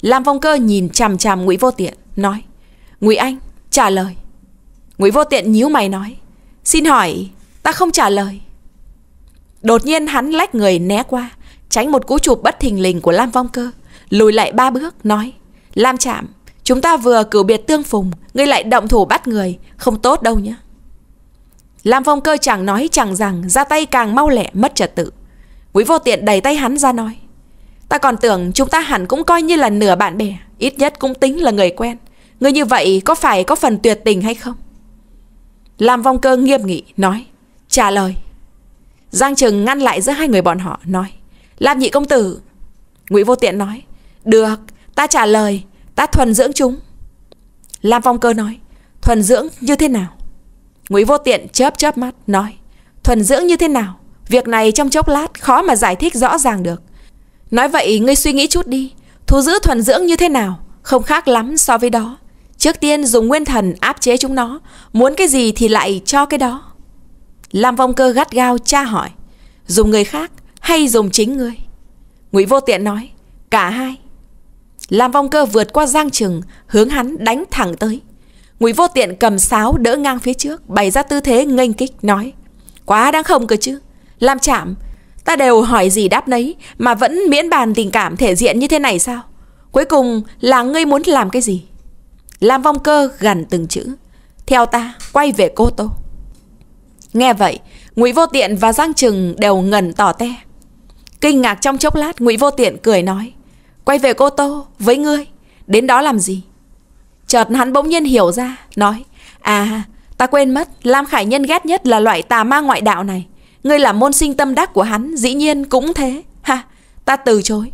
Lam Phong Cơ nhìn chằm chằm Ngụy Vô Tiện Nói Ngụy Anh trả lời Ngụy Vô Tiện nhíu mày nói Xin hỏi ta không trả lời Đột nhiên hắn lách người né qua Tránh một cú chụp bất thình lình của Lam Phong Cơ Lùi lại ba bước nói Lam chạm, chúng ta vừa cửu biệt tương phùng, ngươi lại động thủ bắt người, không tốt đâu nhé. Lam Phong Cơ chẳng nói chẳng rằng, ra tay càng mau lẹ mất trật tự. Quý vô tiện đẩy tay hắn ra nói. Ta còn tưởng chúng ta hẳn cũng coi như là nửa bạn bè, ít nhất cũng tính là người quen. Ngươi như vậy có phải có phần tuyệt tình hay không? Lam Vong Cơ nghiêm nghị, nói. Trả lời. Giang Trừng ngăn lại giữa hai người bọn họ, nói. Lam nhị công tử. ngụy vô tiện nói. Được, Ta trả lời Ta thuần dưỡng chúng Lam Phong Cơ nói Thuần dưỡng như thế nào Ngụy Vô Tiện chớp chớp mắt nói Thuần dưỡng như thế nào Việc này trong chốc lát khó mà giải thích rõ ràng được Nói vậy ngươi suy nghĩ chút đi Thu giữ thuần dưỡng như thế nào Không khác lắm so với đó Trước tiên dùng nguyên thần áp chế chúng nó Muốn cái gì thì lại cho cái đó Lam Phong Cơ gắt gao tra hỏi Dùng người khác hay dùng chính ngươi Ngụy Vô Tiện nói Cả hai làm vong cơ vượt qua giang trừng Hướng hắn đánh thẳng tới Ngụy vô tiện cầm sáo đỡ ngang phía trước Bày ra tư thế nghênh kích nói Quá đáng không cơ chứ Làm chạm Ta đều hỏi gì đáp nấy Mà vẫn miễn bàn tình cảm thể diện như thế này sao Cuối cùng là ngươi muốn làm cái gì Làm vong cơ gần từng chữ Theo ta quay về cô tô Nghe vậy Ngụy Vô Tiện và Giang Trừng đều ngẩn tỏ te. Kinh ngạc trong chốc lát, Ngụy Vô Tiện cười nói: Quay về Cô Tô với ngươi Đến đó làm gì Chợt hắn bỗng nhiên hiểu ra Nói À ta quên mất Lam Khải Nhân ghét nhất là loại tà ma ngoại đạo này Ngươi là môn sinh tâm đắc của hắn Dĩ nhiên cũng thế Ha ta từ chối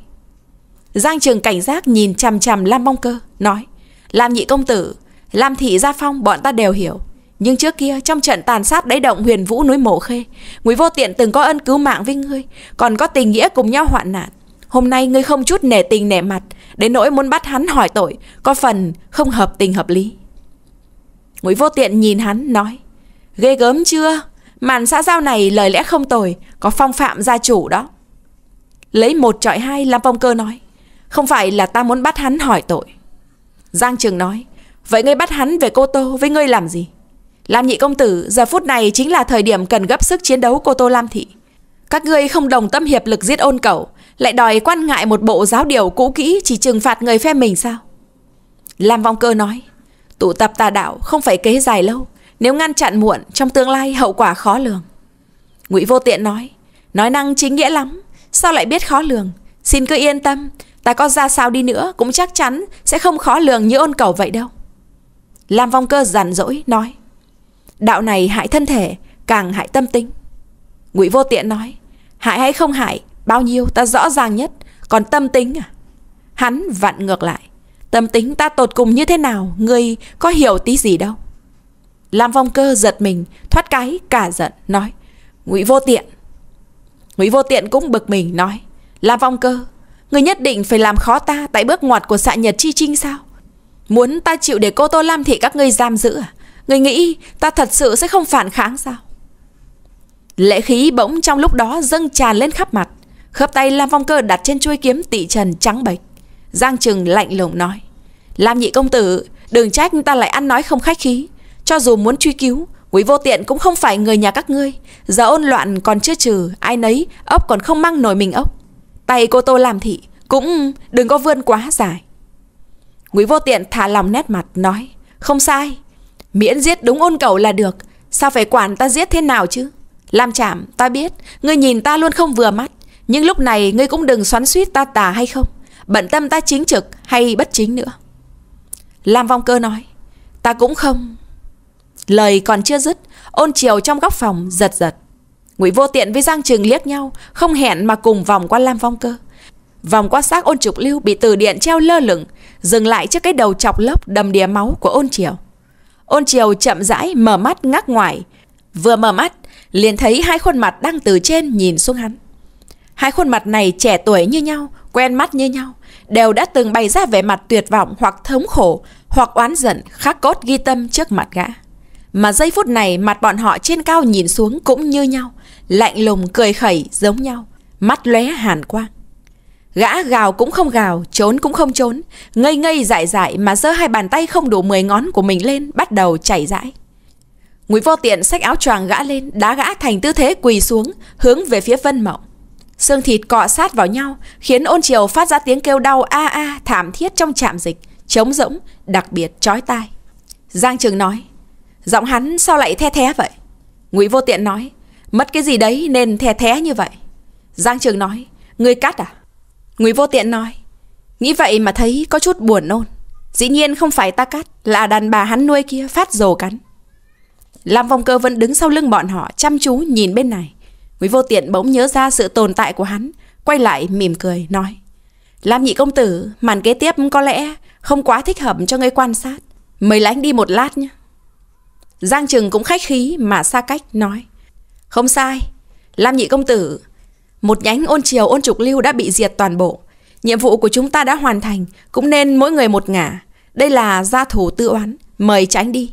Giang Trường cảnh giác nhìn chằm chằm Lam Bong Cơ Nói Lam nhị công tử Lam thị gia phong bọn ta đều hiểu nhưng trước kia trong trận tàn sát đáy động huyền vũ núi mổ khê ngụy vô tiện từng có ân cứu mạng với ngươi Còn có tình nghĩa cùng nhau hoạn nạn Hôm nay ngươi không chút nể tình nể mặt Đến nỗi muốn bắt hắn hỏi tội Có phần không hợp tình hợp lý Ngụy vô tiện nhìn hắn nói Ghê gớm chưa Màn xã giao này lời lẽ không tồi Có phong phạm gia chủ đó Lấy một trọi hai Lam Phong Cơ nói Không phải là ta muốn bắt hắn hỏi tội Giang Trường nói Vậy ngươi bắt hắn về Cô Tô với ngươi làm gì Lam nhị công tử giờ phút này chính là thời điểm cần gấp sức chiến đấu Cô Tô Lam Thị Các ngươi không đồng tâm hiệp lực giết ôn cẩu lại đòi quan ngại một bộ giáo điều cũ kỹ Chỉ trừng phạt người phe mình sao Lam Vong Cơ nói Tụ tập tà đạo không phải kế dài lâu Nếu ngăn chặn muộn trong tương lai hậu quả khó lường Ngụy Vô Tiện nói Nói năng chính nghĩa lắm Sao lại biết khó lường Xin cứ yên tâm Ta có ra sao đi nữa cũng chắc chắn Sẽ không khó lường như ôn cầu vậy đâu Lam Vong Cơ giản dỗi nói Đạo này hại thân thể Càng hại tâm tính Ngụy Vô Tiện nói Hại hay không hại Bao nhiêu ta rõ ràng nhất Còn tâm tính à Hắn vặn ngược lại Tâm tính ta tột cùng như thế nào người có hiểu tí gì đâu Lam Phong Cơ giật mình Thoát cái cả giận nói ngụy vô tiện ngụy vô tiện cũng bực mình nói Lam Phong Cơ người nhất định phải làm khó ta Tại bước ngoặt của xạ nhật chi trinh sao Muốn ta chịu để cô Tô Lam Thị các ngươi giam giữ à người nghĩ ta thật sự sẽ không phản kháng sao Lệ khí bỗng trong lúc đó dâng tràn lên khắp mặt Khớp tay Lam Phong Cơ đặt trên chuôi kiếm tị trần trắng bệch. Giang Trừng lạnh lùng nói. Lam nhị công tử, đừng trách ta lại ăn nói không khách khí. Cho dù muốn truy cứu, quý vô tiện cũng không phải người nhà các ngươi. Giờ ôn loạn còn chưa trừ, ai nấy, ốc còn không mang nổi mình ốc. Tay cô tô làm thị, cũng đừng có vươn quá dài. Quý vô tiện thả lòng nét mặt, nói. Không sai, miễn giết đúng ôn cầu là được. Sao phải quản ta giết thế nào chứ? Lam chảm, ta biết, ngươi nhìn ta luôn không vừa mắt. Nhưng lúc này ngươi cũng đừng xoắn suýt ta tà hay không Bận tâm ta chính trực hay bất chính nữa Lam Vong Cơ nói Ta cũng không Lời còn chưa dứt Ôn chiều trong góc phòng giật giật Ngụy Vô Tiện với Giang Trừng liếc nhau Không hẹn mà cùng vòng qua Lam Vong Cơ Vòng qua xác ôn trục lưu Bị từ điện treo lơ lửng Dừng lại trước cái đầu chọc lốc đầm đìa máu của ôn chiều Ôn chiều chậm rãi mở mắt ngắc ngoài Vừa mở mắt liền thấy hai khuôn mặt đang từ trên nhìn xuống hắn Hai khuôn mặt này trẻ tuổi như nhau, quen mắt như nhau, đều đã từng bày ra vẻ mặt tuyệt vọng hoặc thống khổ, hoặc oán giận, khắc cốt ghi tâm trước mặt gã. Mà giây phút này mặt bọn họ trên cao nhìn xuống cũng như nhau, lạnh lùng cười khẩy giống nhau, mắt lóe hàn quang. Gã gào cũng không gào, trốn cũng không trốn, ngây ngây dại dại mà giơ hai bàn tay không đủ 10 ngón của mình lên, bắt đầu chảy rãi. Ngụy Vô Tiện xách áo choàng gã lên, đá gã thành tư thế quỳ xuống, hướng về phía Vân Mộng. Xương thịt cọ sát vào nhau, khiến ôn triều phát ra tiếng kêu đau a a thảm thiết trong trạm dịch, trống rỗng, đặc biệt chói tai. Giang Trường nói, giọng hắn sao lại the thé vậy? Ngụy Vô Tiện nói, mất cái gì đấy nên the thé như vậy. Giang Trường nói, ngươi cắt à? Ngụy Vô Tiện nói, nghĩ vậy mà thấy có chút buồn nôn. Dĩ nhiên không phải ta cắt, là đàn bà hắn nuôi kia phát rồ cắn. Lam Vong Cơ vẫn đứng sau lưng bọn họ chăm chú nhìn bên này. Quý vô tiện bỗng nhớ ra sự tồn tại của hắn, quay lại mỉm cười, nói. Lam nhị công tử, màn kế tiếp có lẽ không quá thích hợp cho ngươi quan sát. Mời lánh đi một lát nhé. Giang Trừng cũng khách khí mà xa cách, nói. Không sai, Lam nhị công tử, một nhánh ôn triều ôn trục lưu đã bị diệt toàn bộ. Nhiệm vụ của chúng ta đã hoàn thành, cũng nên mỗi người một ngả. Đây là gia thủ tự oán, mời tránh đi.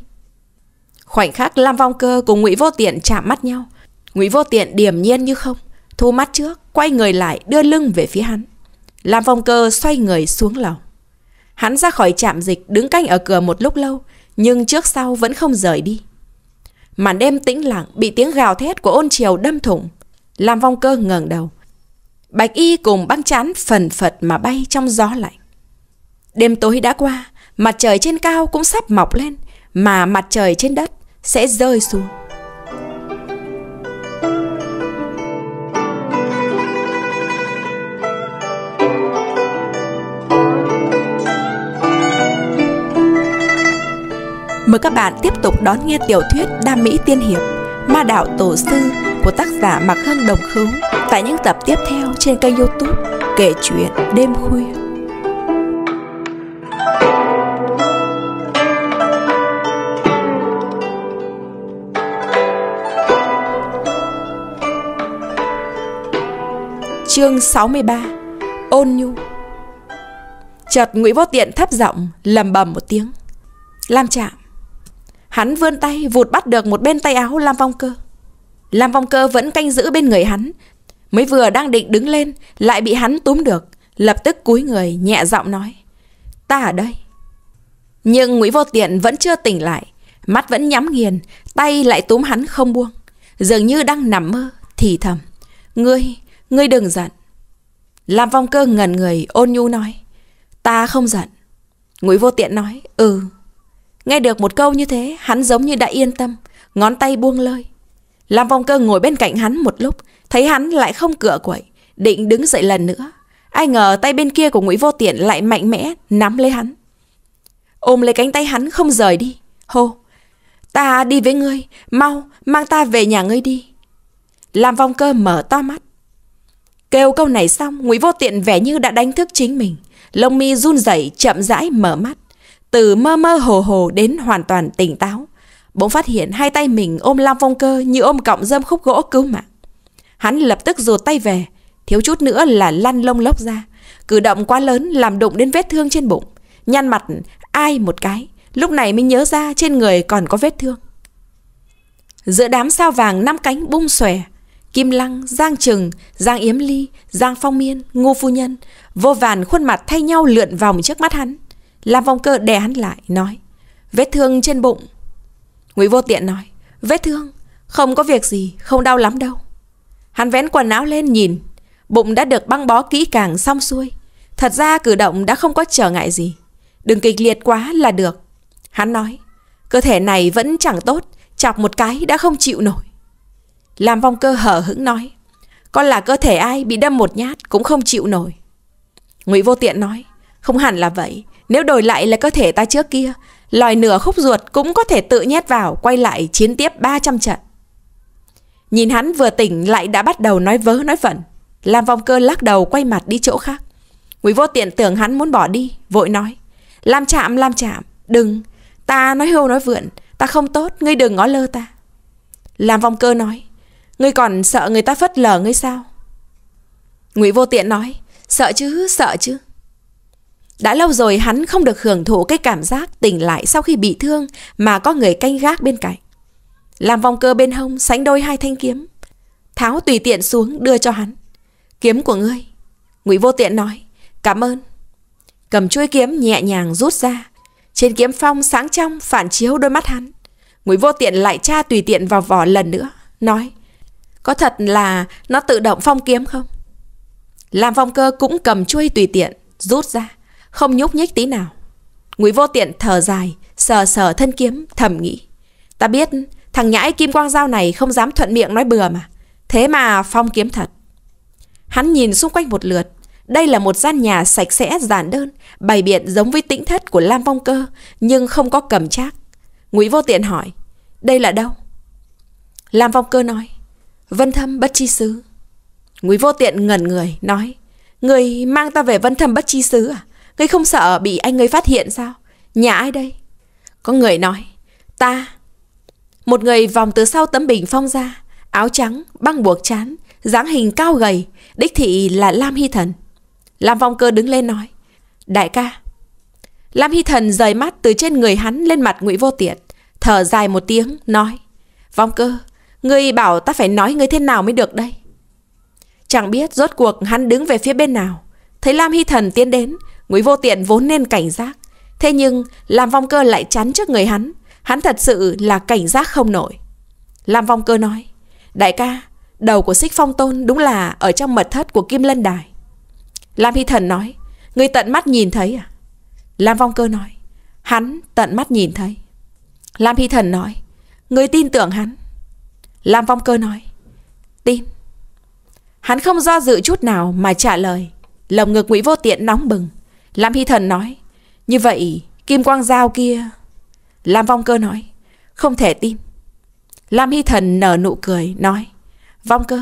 Khoảnh khắc Lam Vong Cơ cùng Ngụy Vô Tiện chạm mắt nhau, Ngụy Vô Tiện điềm nhiên như không, thu mắt trước, quay người lại đưa lưng về phía hắn. Làm Phong Cơ xoay người xuống lầu. Hắn ra khỏi trạm dịch đứng canh ở cửa một lúc lâu, nhưng trước sau vẫn không rời đi. Màn đêm tĩnh lặng bị tiếng gào thét của ôn triều đâm thủng. làm Phong Cơ ngẩng đầu. Bạch y cùng băng chán phần phật mà bay trong gió lạnh. Đêm tối đã qua, mặt trời trên cao cũng sắp mọc lên, mà mặt trời trên đất sẽ rơi xuống. mời các bạn tiếp tục đón nghe tiểu thuyết đa Mỹ Tiên Hiệp Ma Đạo Tổ Sư của tác giả Mạc Hân Đồng Khứ tại những tập tiếp theo trên kênh youtube Kể Chuyện Đêm Khuya. Chương 63 Ôn nhu Chợt Ngụy Vô Tiện thấp giọng lầm bầm một tiếng Lam chạm Hắn vươn tay vụt bắt được một bên tay áo Lam Vong Cơ. Lam Vong Cơ vẫn canh giữ bên người hắn, mới vừa đang định đứng lên lại bị hắn túm được, lập tức cúi người nhẹ giọng nói: "Ta ở đây." Nhưng Ngụy Vô Tiện vẫn chưa tỉnh lại, mắt vẫn nhắm nghiền, tay lại túm hắn không buông, dường như đang nằm mơ thì thầm: "Ngươi, ngươi đừng giận." Lam Vong Cơ ngẩn người ôn nhu nói: "Ta không giận." Ngụy Vô Tiện nói: "Ừ, Nghe được một câu như thế, hắn giống như đã yên tâm, ngón tay buông lơi. Lam Phong Cơ ngồi bên cạnh hắn một lúc, thấy hắn lại không cửa quậy, định đứng dậy lần nữa. Ai ngờ tay bên kia của Ngụy Vô Tiện lại mạnh mẽ nắm lấy hắn. Ôm lấy cánh tay hắn không rời đi, hô. Ta đi với ngươi, mau, mang ta về nhà ngươi đi. Lam Phong Cơ mở to mắt. Kêu câu này xong, Ngụy Vô Tiện vẻ như đã đánh thức chính mình. Lông mi run rẩy chậm rãi mở mắt. Từ mơ mơ hồ hồ đến hoàn toàn tỉnh táo Bỗng phát hiện hai tay mình ôm Lam Phong Cơ Như ôm cọng dâm khúc gỗ cứu mạng Hắn lập tức rụt tay về Thiếu chút nữa là lăn lông lốc ra Cử động quá lớn làm đụng đến vết thương trên bụng Nhăn mặt ai một cái Lúc này mới nhớ ra trên người còn có vết thương Giữa đám sao vàng năm cánh bung xòe Kim Lăng, Giang Trừng, Giang Yếm Ly, Giang Phong Miên, Ngô Phu Nhân Vô vàn khuôn mặt thay nhau lượn vòng trước mắt hắn làm vòng cơ đè hắn lại nói Vết thương trên bụng Ngụy vô tiện nói Vết thương Không có việc gì Không đau lắm đâu Hắn vén quần áo lên nhìn Bụng đã được băng bó kỹ càng xong xuôi Thật ra cử động đã không có trở ngại gì Đừng kịch liệt quá là được Hắn nói Cơ thể này vẫn chẳng tốt Chọc một cái đã không chịu nổi Làm vong cơ hở hững nói Con là cơ thể ai bị đâm một nhát cũng không chịu nổi Ngụy vô tiện nói Không hẳn là vậy nếu đổi lại là cơ thể ta trước kia, lòi nửa khúc ruột cũng có thể tự nhét vào quay lại chiến tiếp 300 trận. Nhìn hắn vừa tỉnh lại đã bắt đầu nói vớ nói vẩn. Làm vòng cơ lắc đầu quay mặt đi chỗ khác. ngụy vô tiện tưởng hắn muốn bỏ đi, vội nói. Làm chạm, làm chạm, đừng. Ta nói hưu nói vượn, ta không tốt, ngươi đừng ngó lơ ta. Làm vòng cơ nói. Ngươi còn sợ người ta phất lờ ngươi sao? Ngụy Vô Tiện nói, sợ chứ, sợ chứ. Đã lâu rồi hắn không được hưởng thụ cái cảm giác tỉnh lại sau khi bị thương mà có người canh gác bên cạnh. Làm vòng cơ bên hông sánh đôi hai thanh kiếm. Tháo tùy tiện xuống đưa cho hắn. Kiếm của ngươi. Ngụy Vô Tiện nói. Cảm ơn. Cầm chuôi kiếm nhẹ nhàng rút ra. Trên kiếm phong sáng trong phản chiếu đôi mắt hắn. Ngụy Vô Tiện lại tra tùy tiện vào vỏ lần nữa. Nói. Có thật là nó tự động phong kiếm không? Làm vòng cơ cũng cầm chuôi tùy tiện rút ra không nhúc nhích tí nào. Ngụy Vô Tiện thở dài, sờ sờ thân kiếm, thầm nghĩ. Ta biết thằng nhãi kim quang giao này không dám thuận miệng nói bừa mà. Thế mà phong kiếm thật. Hắn nhìn xung quanh một lượt. Đây là một gian nhà sạch sẽ, giản đơn, bày biện giống với tĩnh thất của Lam Phong Cơ, nhưng không có cầm trác. Ngụy Vô Tiện hỏi, đây là đâu? Lam Phong Cơ nói, Vân Thâm Bất Chi Sứ. Ngụy Vô Tiện ngẩn người, nói, Người mang ta về Vân Thâm Bất Chi Sứ à? Ngươi không sợ bị anh ngươi phát hiện sao? Nhà ai đây? Có người nói, ta. Một người vòng từ sau tấm bình phong ra, áo trắng, băng buộc chán, dáng hình cao gầy, đích thị là Lam Hy Thần. Lam Phong Cơ đứng lên nói, đại ca. Lam Hy Thần rời mắt từ trên người hắn lên mặt ngụy Vô Tiện, thở dài một tiếng, nói, Phong Cơ, ngươi bảo ta phải nói ngươi thế nào mới được đây? Chẳng biết rốt cuộc hắn đứng về phía bên nào. Thấy Lam Hy Thần tiến đến, Ngụy Vô Tiện vốn nên cảnh giác, thế nhưng Lam Vong Cơ lại chắn trước người hắn, hắn thật sự là cảnh giác không nổi. Lam Vong Cơ nói, đại ca, đầu của Sích Phong Tôn đúng là ở trong mật thất của Kim Lân Đài. Lam Hy Thần nói, người tận mắt nhìn thấy à? Lam Vong Cơ nói, hắn tận mắt nhìn thấy. Lam Hy Thần nói, người tin tưởng hắn. Lam Vong Cơ nói, tin. Hắn không do dự chút nào mà trả lời. Lồng ngực Ngụy Vô Tiện nóng bừng. Lam Hy Thần nói Như vậy Kim Quang Giao kia Lam Vong Cơ nói Không thể tin Lam Hy Thần nở nụ cười nói Vong Cơ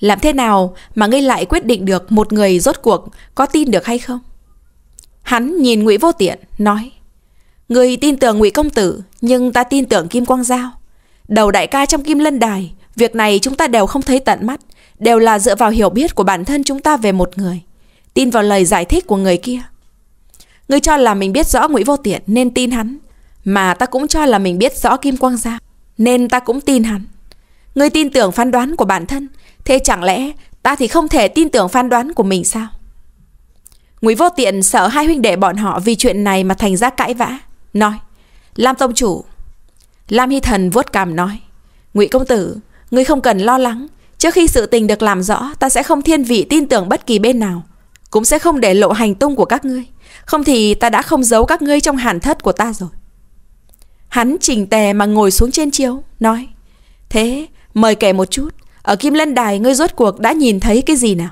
Làm thế nào mà ngươi lại quyết định được Một người rốt cuộc có tin được hay không Hắn nhìn Ngụy Vô Tiện Nói Người tin tưởng Ngụy Công Tử Nhưng ta tin tưởng Kim Quang Giao Đầu đại ca trong Kim Lân Đài Việc này chúng ta đều không thấy tận mắt Đều là dựa vào hiểu biết của bản thân chúng ta về một người Tin vào lời giải thích của người kia Ngươi cho là mình biết rõ Ngụy Vô Tiện nên tin hắn. Mà ta cũng cho là mình biết rõ Kim Quang Giáp nên ta cũng tin hắn. Ngươi tin tưởng phán đoán của bản thân, thế chẳng lẽ ta thì không thể tin tưởng phán đoán của mình sao? Ngụy Vô Tiện sợ hai huynh đệ bọn họ vì chuyện này mà thành ra cãi vã, nói: "Lam tông chủ." Lam Hi Thần vuốt cằm nói: "Ngụy công tử, ngươi không cần lo lắng, trước khi sự tình được làm rõ, ta sẽ không thiên vị tin tưởng bất kỳ bên nào, cũng sẽ không để lộ hành tung của các ngươi. Không thì ta đã không giấu các ngươi trong hàn thất của ta rồi. Hắn chỉnh tề mà ngồi xuống trên chiếu, nói. Thế, mời kể một chút, ở Kim Lân Đài ngươi rốt cuộc đã nhìn thấy cái gì nào?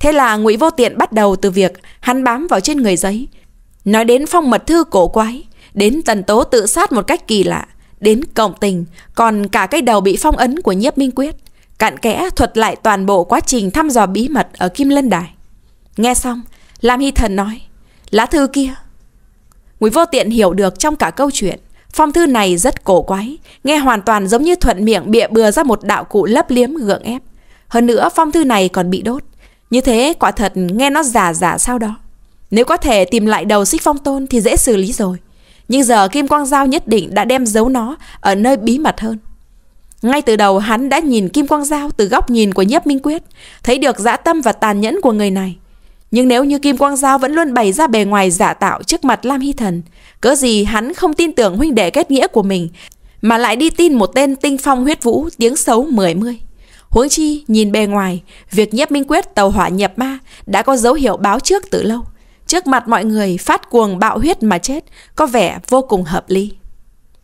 Thế là Ngụy Vô Tiện bắt đầu từ việc hắn bám vào trên người giấy, nói đến phong mật thư cổ quái, đến tần tố tự sát một cách kỳ lạ, đến cộng tình, còn cả cái đầu bị phong ấn của nhiếp minh quyết, cạn kẽ thuật lại toàn bộ quá trình thăm dò bí mật ở Kim Lân Đài. Nghe xong Lam Hy Thần nói Lá thư kia Nguyễn Vô Tiện hiểu được trong cả câu chuyện Phong thư này rất cổ quái Nghe hoàn toàn giống như thuận miệng bịa bừa ra một đạo cụ lấp liếm gượng ép Hơn nữa phong thư này còn bị đốt Như thế quả thật nghe nó giả giả sao đó Nếu có thể tìm lại đầu xích phong tôn thì dễ xử lý rồi Nhưng giờ Kim Quang Giao nhất định đã đem giấu nó ở nơi bí mật hơn ngay từ đầu hắn đã nhìn Kim Quang Giao từ góc nhìn của Nhiếp Minh Quyết, thấy được dã tâm và tàn nhẫn của người này. Nhưng nếu như Kim Quang Giao vẫn luôn bày ra bề ngoài giả tạo trước mặt Lam Hy Thần, cớ gì hắn không tin tưởng huynh đệ kết nghĩa của mình, mà lại đi tin một tên tinh phong huyết vũ tiếng xấu mười mươi. Huống chi, nhìn bề ngoài, việc nhiếp minh quyết tàu hỏa nhập ma đã có dấu hiệu báo trước từ lâu. Trước mặt mọi người phát cuồng bạo huyết mà chết, có vẻ vô cùng hợp lý.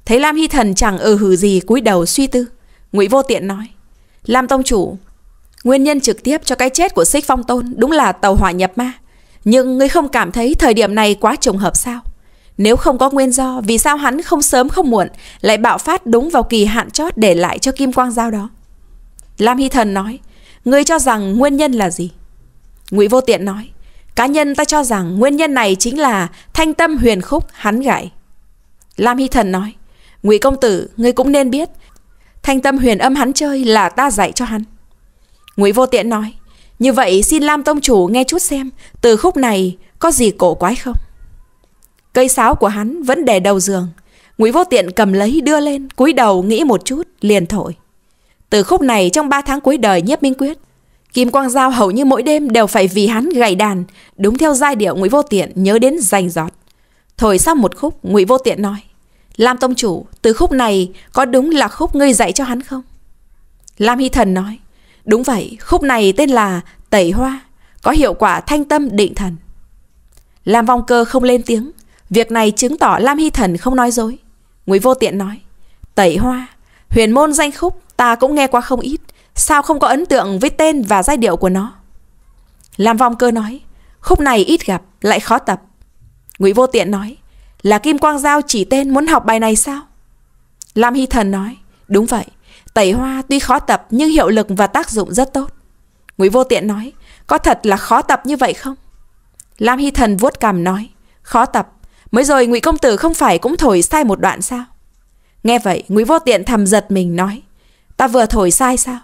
Thấy Lam Hy Thần chẳng ừ hừ gì cúi đầu suy tư, ngụy Vô Tiện nói. Lam Tông Chủ, Nguyên nhân trực tiếp cho cái chết của Sích Phong Tôn đúng là tàu hỏa nhập ma. Nhưng ngươi không cảm thấy thời điểm này quá trùng hợp sao? Nếu không có nguyên do, vì sao hắn không sớm không muộn lại bạo phát đúng vào kỳ hạn chót để lại cho Kim Quang Giao đó? Lam Hy Thần nói, ngươi cho rằng nguyên nhân là gì? Ngụy Vô Tiện nói, cá nhân ta cho rằng nguyên nhân này chính là thanh tâm huyền khúc hắn gãy. Lam Hy Thần nói, Ngụy Công Tử, ngươi cũng nên biết, thanh tâm huyền âm hắn chơi là ta dạy cho hắn. Ngụy Vô Tiện nói, như vậy xin Lam Tông Chủ nghe chút xem, từ khúc này có gì cổ quái không? Cây sáo của hắn vẫn để đầu giường. Ngụy Vô Tiện cầm lấy đưa lên, cúi đầu nghĩ một chút, liền thổi. Từ khúc này trong ba tháng cuối đời Nhất minh quyết, Kim Quang Giao hầu như mỗi đêm đều phải vì hắn gảy đàn, đúng theo giai điệu Ngụy Vô Tiện nhớ đến rành giọt. Thổi xong một khúc, Ngụy Vô Tiện nói: "Lam tông chủ, từ khúc này có đúng là khúc ngươi dạy cho hắn không?" Lam Hy Thần nói: Đúng vậy, khúc này tên là Tẩy Hoa, có hiệu quả thanh tâm định thần. Lam Vong Cơ không lên tiếng, việc này chứng tỏ Lam Hy Thần không nói dối. Ngụy Vô Tiện nói, Tẩy Hoa, huyền môn danh khúc ta cũng nghe qua không ít, sao không có ấn tượng với tên và giai điệu của nó? Lam Vong Cơ nói, khúc này ít gặp, lại khó tập. Ngụy Vô Tiện nói, là Kim Quang Giao chỉ tên muốn học bài này sao? Lam Hy Thần nói, đúng vậy, Tẩy hoa tuy khó tập nhưng hiệu lực và tác dụng rất tốt. Ngụy Vô Tiện nói, có thật là khó tập như vậy không? Lam Hy Thần vuốt cằm nói, khó tập, mới rồi Ngụy công tử không phải cũng thổi sai một đoạn sao? Nghe vậy, Ngụy Vô Tiện thầm giật mình nói, ta vừa thổi sai sao?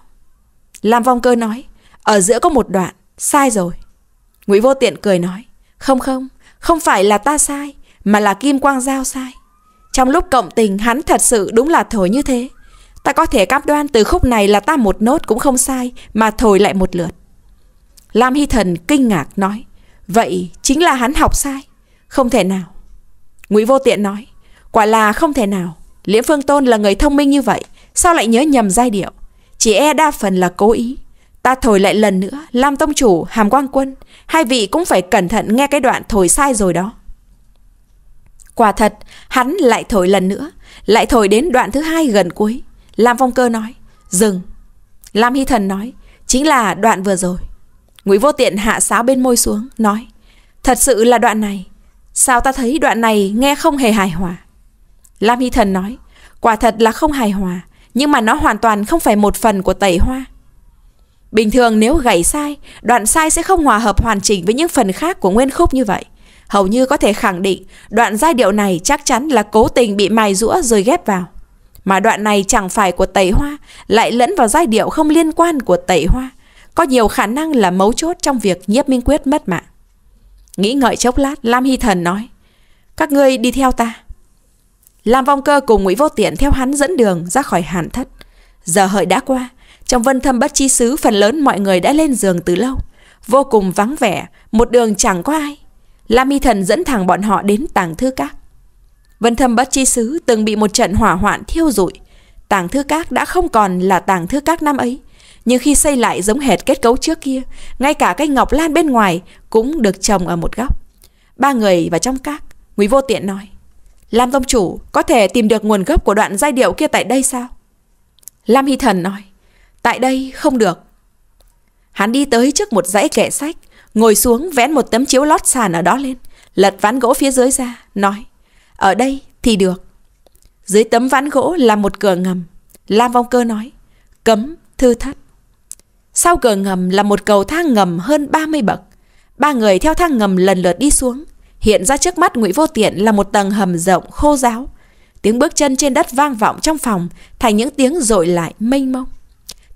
Lam Vong Cơ nói, ở giữa có một đoạn, sai rồi. Ngụy Vô Tiện cười nói, không không, không phải là ta sai, mà là Kim Quang Giao sai. Trong lúc cộng tình hắn thật sự đúng là thổi như thế. Ta có thể cam đoan từ khúc này là ta một nốt cũng không sai Mà thổi lại một lượt Lam Hy Thần kinh ngạc nói Vậy chính là hắn học sai Không thể nào Ngụy Vô Tiện nói Quả là không thể nào Liễm Phương Tôn là người thông minh như vậy Sao lại nhớ nhầm giai điệu Chỉ e đa phần là cố ý Ta thổi lại lần nữa Lam Tông Chủ, Hàm Quang Quân Hai vị cũng phải cẩn thận nghe cái đoạn thổi sai rồi đó Quả thật Hắn lại thổi lần nữa Lại thổi đến đoạn thứ hai gần cuối Lam Phong Cơ nói Dừng Lam Hy Thần nói Chính là đoạn vừa rồi Ngụy Vô Tiện hạ sáo bên môi xuống Nói Thật sự là đoạn này Sao ta thấy đoạn này nghe không hề hài hòa Lam Hy Thần nói Quả thật là không hài hòa Nhưng mà nó hoàn toàn không phải một phần của tẩy hoa Bình thường nếu gãy sai Đoạn sai sẽ không hòa hợp hoàn chỉnh Với những phần khác của nguyên khúc như vậy Hầu như có thể khẳng định Đoạn giai điệu này chắc chắn là cố tình bị mài rũa rồi ghép vào mà đoạn này chẳng phải của tẩy hoa Lại lẫn vào giai điệu không liên quan của tẩy hoa Có nhiều khả năng là mấu chốt Trong việc nhiếp minh quyết mất mạng Nghĩ ngợi chốc lát Lam Hy Thần nói Các ngươi đi theo ta Lam Vong Cơ cùng Ngụy Vô Tiện theo hắn dẫn đường ra khỏi hàn thất Giờ hợi đã qua Trong vân thâm bất chi xứ phần lớn mọi người đã lên giường từ lâu Vô cùng vắng vẻ Một đường chẳng có ai Lam Hy Thần dẫn thẳng bọn họ đến tàng thư các Vân Thâm Bất Chi Sứ từng bị một trận hỏa hoạn thiêu rụi. Tàng Thư Các đã không còn là Tàng Thư Các năm ấy. Nhưng khi xây lại giống hệt kết cấu trước kia, ngay cả cây ngọc lan bên ngoài cũng được trồng ở một góc. Ba người vào trong các, Ngụy Vô Tiện nói. Lam Tông Chủ có thể tìm được nguồn gốc của đoạn giai điệu kia tại đây sao? Lam Hy Thần nói. Tại đây không được. Hắn đi tới trước một dãy kệ sách, ngồi xuống vén một tấm chiếu lót sàn ở đó lên, lật ván gỗ phía dưới ra, nói. Ở đây thì được. Dưới tấm ván gỗ là một cửa ngầm. Lam Vong Cơ nói, cấm thư thất. Sau cửa ngầm là một cầu thang ngầm hơn 30 bậc. Ba người theo thang ngầm lần lượt đi xuống. Hiện ra trước mắt Ngụy Vô Tiện là một tầng hầm rộng khô giáo. Tiếng bước chân trên đất vang vọng trong phòng thành những tiếng rội lại mênh mông.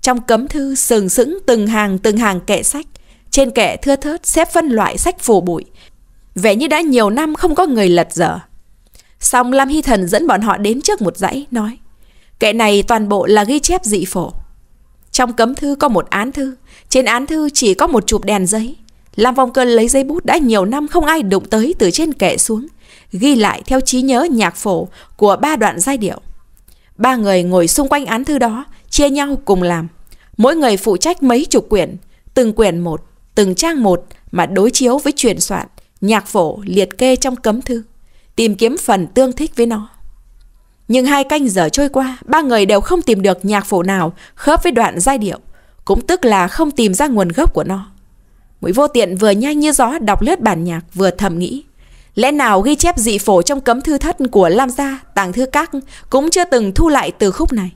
Trong cấm thư sừng sững từng hàng từng hàng kệ sách. Trên kệ thưa thớt xếp phân loại sách phủ bụi. Vẻ như đã nhiều năm không có người lật dở. Xong Lam Hy Thần dẫn bọn họ đến trước một dãy, nói Kệ này toàn bộ là ghi chép dị phổ. Trong cấm thư có một án thư, trên án thư chỉ có một chụp đèn giấy. Lam Vong Cơn lấy giấy bút đã nhiều năm không ai đụng tới từ trên kệ xuống, ghi lại theo trí nhớ nhạc phổ của ba đoạn giai điệu. Ba người ngồi xung quanh án thư đó, chia nhau cùng làm. Mỗi người phụ trách mấy chục quyển, từng quyển một, từng trang một mà đối chiếu với truyền soạn, nhạc phổ liệt kê trong cấm thư tìm kiếm phần tương thích với nó. Nhưng hai canh giờ trôi qua, ba người đều không tìm được nhạc phổ nào khớp với đoạn giai điệu, cũng tức là không tìm ra nguồn gốc của nó. Mũi vô tiện vừa nhanh như gió đọc lướt bản nhạc vừa thầm nghĩ. Lẽ nào ghi chép dị phổ trong cấm thư thất của Lam Gia, Tàng Thư Các cũng chưa từng thu lại từ khúc này?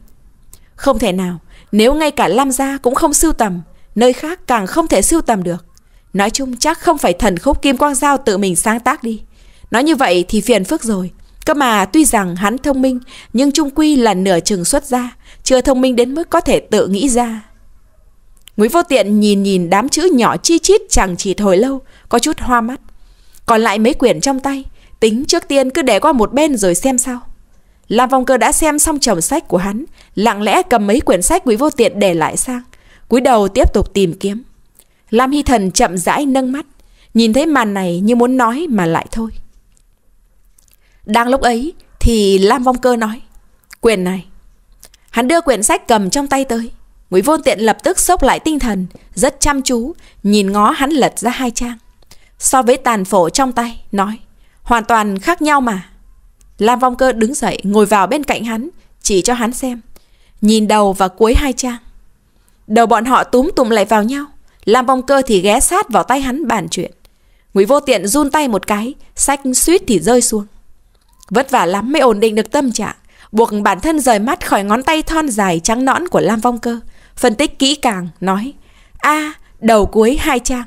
Không thể nào, nếu ngay cả Lam Gia cũng không sưu tầm, nơi khác càng không thể sưu tầm được. Nói chung chắc không phải thần khúc Kim Quang Giao tự mình sáng tác đi. Nói như vậy thì phiền phức rồi. Cơ mà tuy rằng hắn thông minh, nhưng trung quy là nửa chừng xuất ra, chưa thông minh đến mức có thể tự nghĩ ra. Nguyễn Vô Tiện nhìn nhìn đám chữ nhỏ chi chít chẳng chỉ hồi lâu, có chút hoa mắt. Còn lại mấy quyển trong tay, tính trước tiên cứ để qua một bên rồi xem sao. Lam Vong Cơ đã xem xong chồng sách của hắn, lặng lẽ cầm mấy quyển sách Quý Vô Tiện để lại sang, cúi đầu tiếp tục tìm kiếm. Lam Hy Thần chậm rãi nâng mắt, nhìn thấy màn này như muốn nói mà lại thôi. Đang lúc ấy thì Lam Vong Cơ nói Quyền này Hắn đưa quyển sách cầm trong tay tới Nguyễn Vô Tiện lập tức sốc lại tinh thần Rất chăm chú Nhìn ngó hắn lật ra hai trang So với tàn phổ trong tay Nói Hoàn toàn khác nhau mà Lam Vong Cơ đứng dậy ngồi vào bên cạnh hắn Chỉ cho hắn xem Nhìn đầu và cuối hai trang Đầu bọn họ túm tụm lại vào nhau Lam Vong Cơ thì ghé sát vào tay hắn bàn chuyện Nguyễn Vô Tiện run tay một cái Sách suýt thì rơi xuống Vất vả lắm mới ổn định được tâm trạng, buộc bản thân rời mắt khỏi ngón tay thon dài trắng nõn của Lam Vong Cơ. Phân tích kỹ càng, nói, a à, đầu cuối hai trang.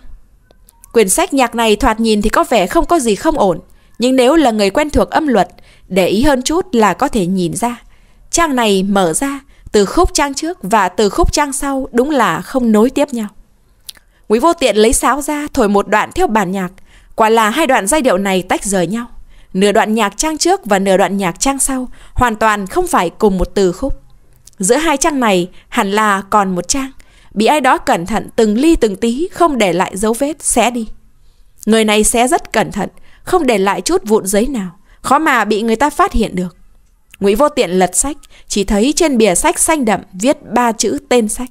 Quyển sách nhạc này thoạt nhìn thì có vẻ không có gì không ổn, nhưng nếu là người quen thuộc âm luật, để ý hơn chút là có thể nhìn ra. Trang này mở ra, từ khúc trang trước và từ khúc trang sau đúng là không nối tiếp nhau. Quý vô tiện lấy sáo ra thổi một đoạn theo bản nhạc, quả là hai đoạn giai điệu này tách rời nhau. Nửa đoạn nhạc trang trước và nửa đoạn nhạc trang sau hoàn toàn không phải cùng một từ khúc. Giữa hai trang này hẳn là còn một trang, bị ai đó cẩn thận từng ly từng tí không để lại dấu vết xé đi. Người này xé rất cẩn thận, không để lại chút vụn giấy nào, khó mà bị người ta phát hiện được. Ngụy Vô Tiện lật sách, chỉ thấy trên bìa sách xanh đậm viết ba chữ tên sách.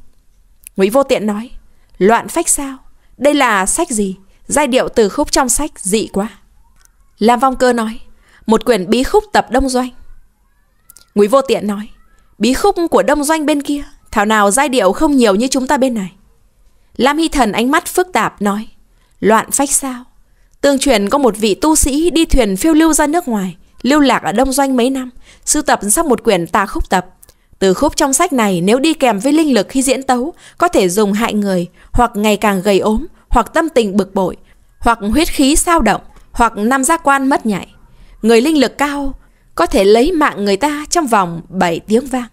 Ngụy Vô Tiện nói: "Loạn phách sao? Đây là sách gì? Giai điệu từ khúc trong sách dị quá." Lam Vong Cơ nói, một quyển bí khúc tập Đông Doanh. Ngụy Vô Tiện nói, bí khúc của Đông Doanh bên kia, thảo nào giai điệu không nhiều như chúng ta bên này. Lam Hy Thần ánh mắt phức tạp nói, loạn phách sao? Tương truyền có một vị tu sĩ đi thuyền phiêu lưu ra nước ngoài, lưu lạc ở Đông Doanh mấy năm, sưu tập sắp một quyển tà khúc tập. Từ khúc trong sách này nếu đi kèm với linh lực khi diễn tấu, có thể dùng hại người, hoặc ngày càng gầy ốm, hoặc tâm tình bực bội, hoặc huyết khí sao động, hoặc năm giác quan mất nhạy. Người linh lực cao có thể lấy mạng người ta trong vòng 7 tiếng vang.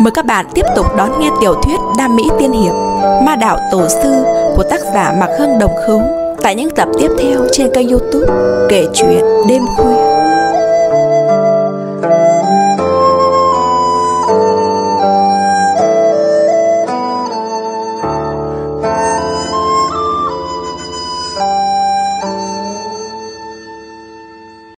Mời các bạn tiếp tục đón nghe tiểu thuyết Đam Mỹ Tiên Hiệp Ma Đạo Tổ Sư của tác giả Mạc Hương Đồng Khấu tại những tập tiếp theo trên kênh youtube Kể Chuyện Đêm Khuya.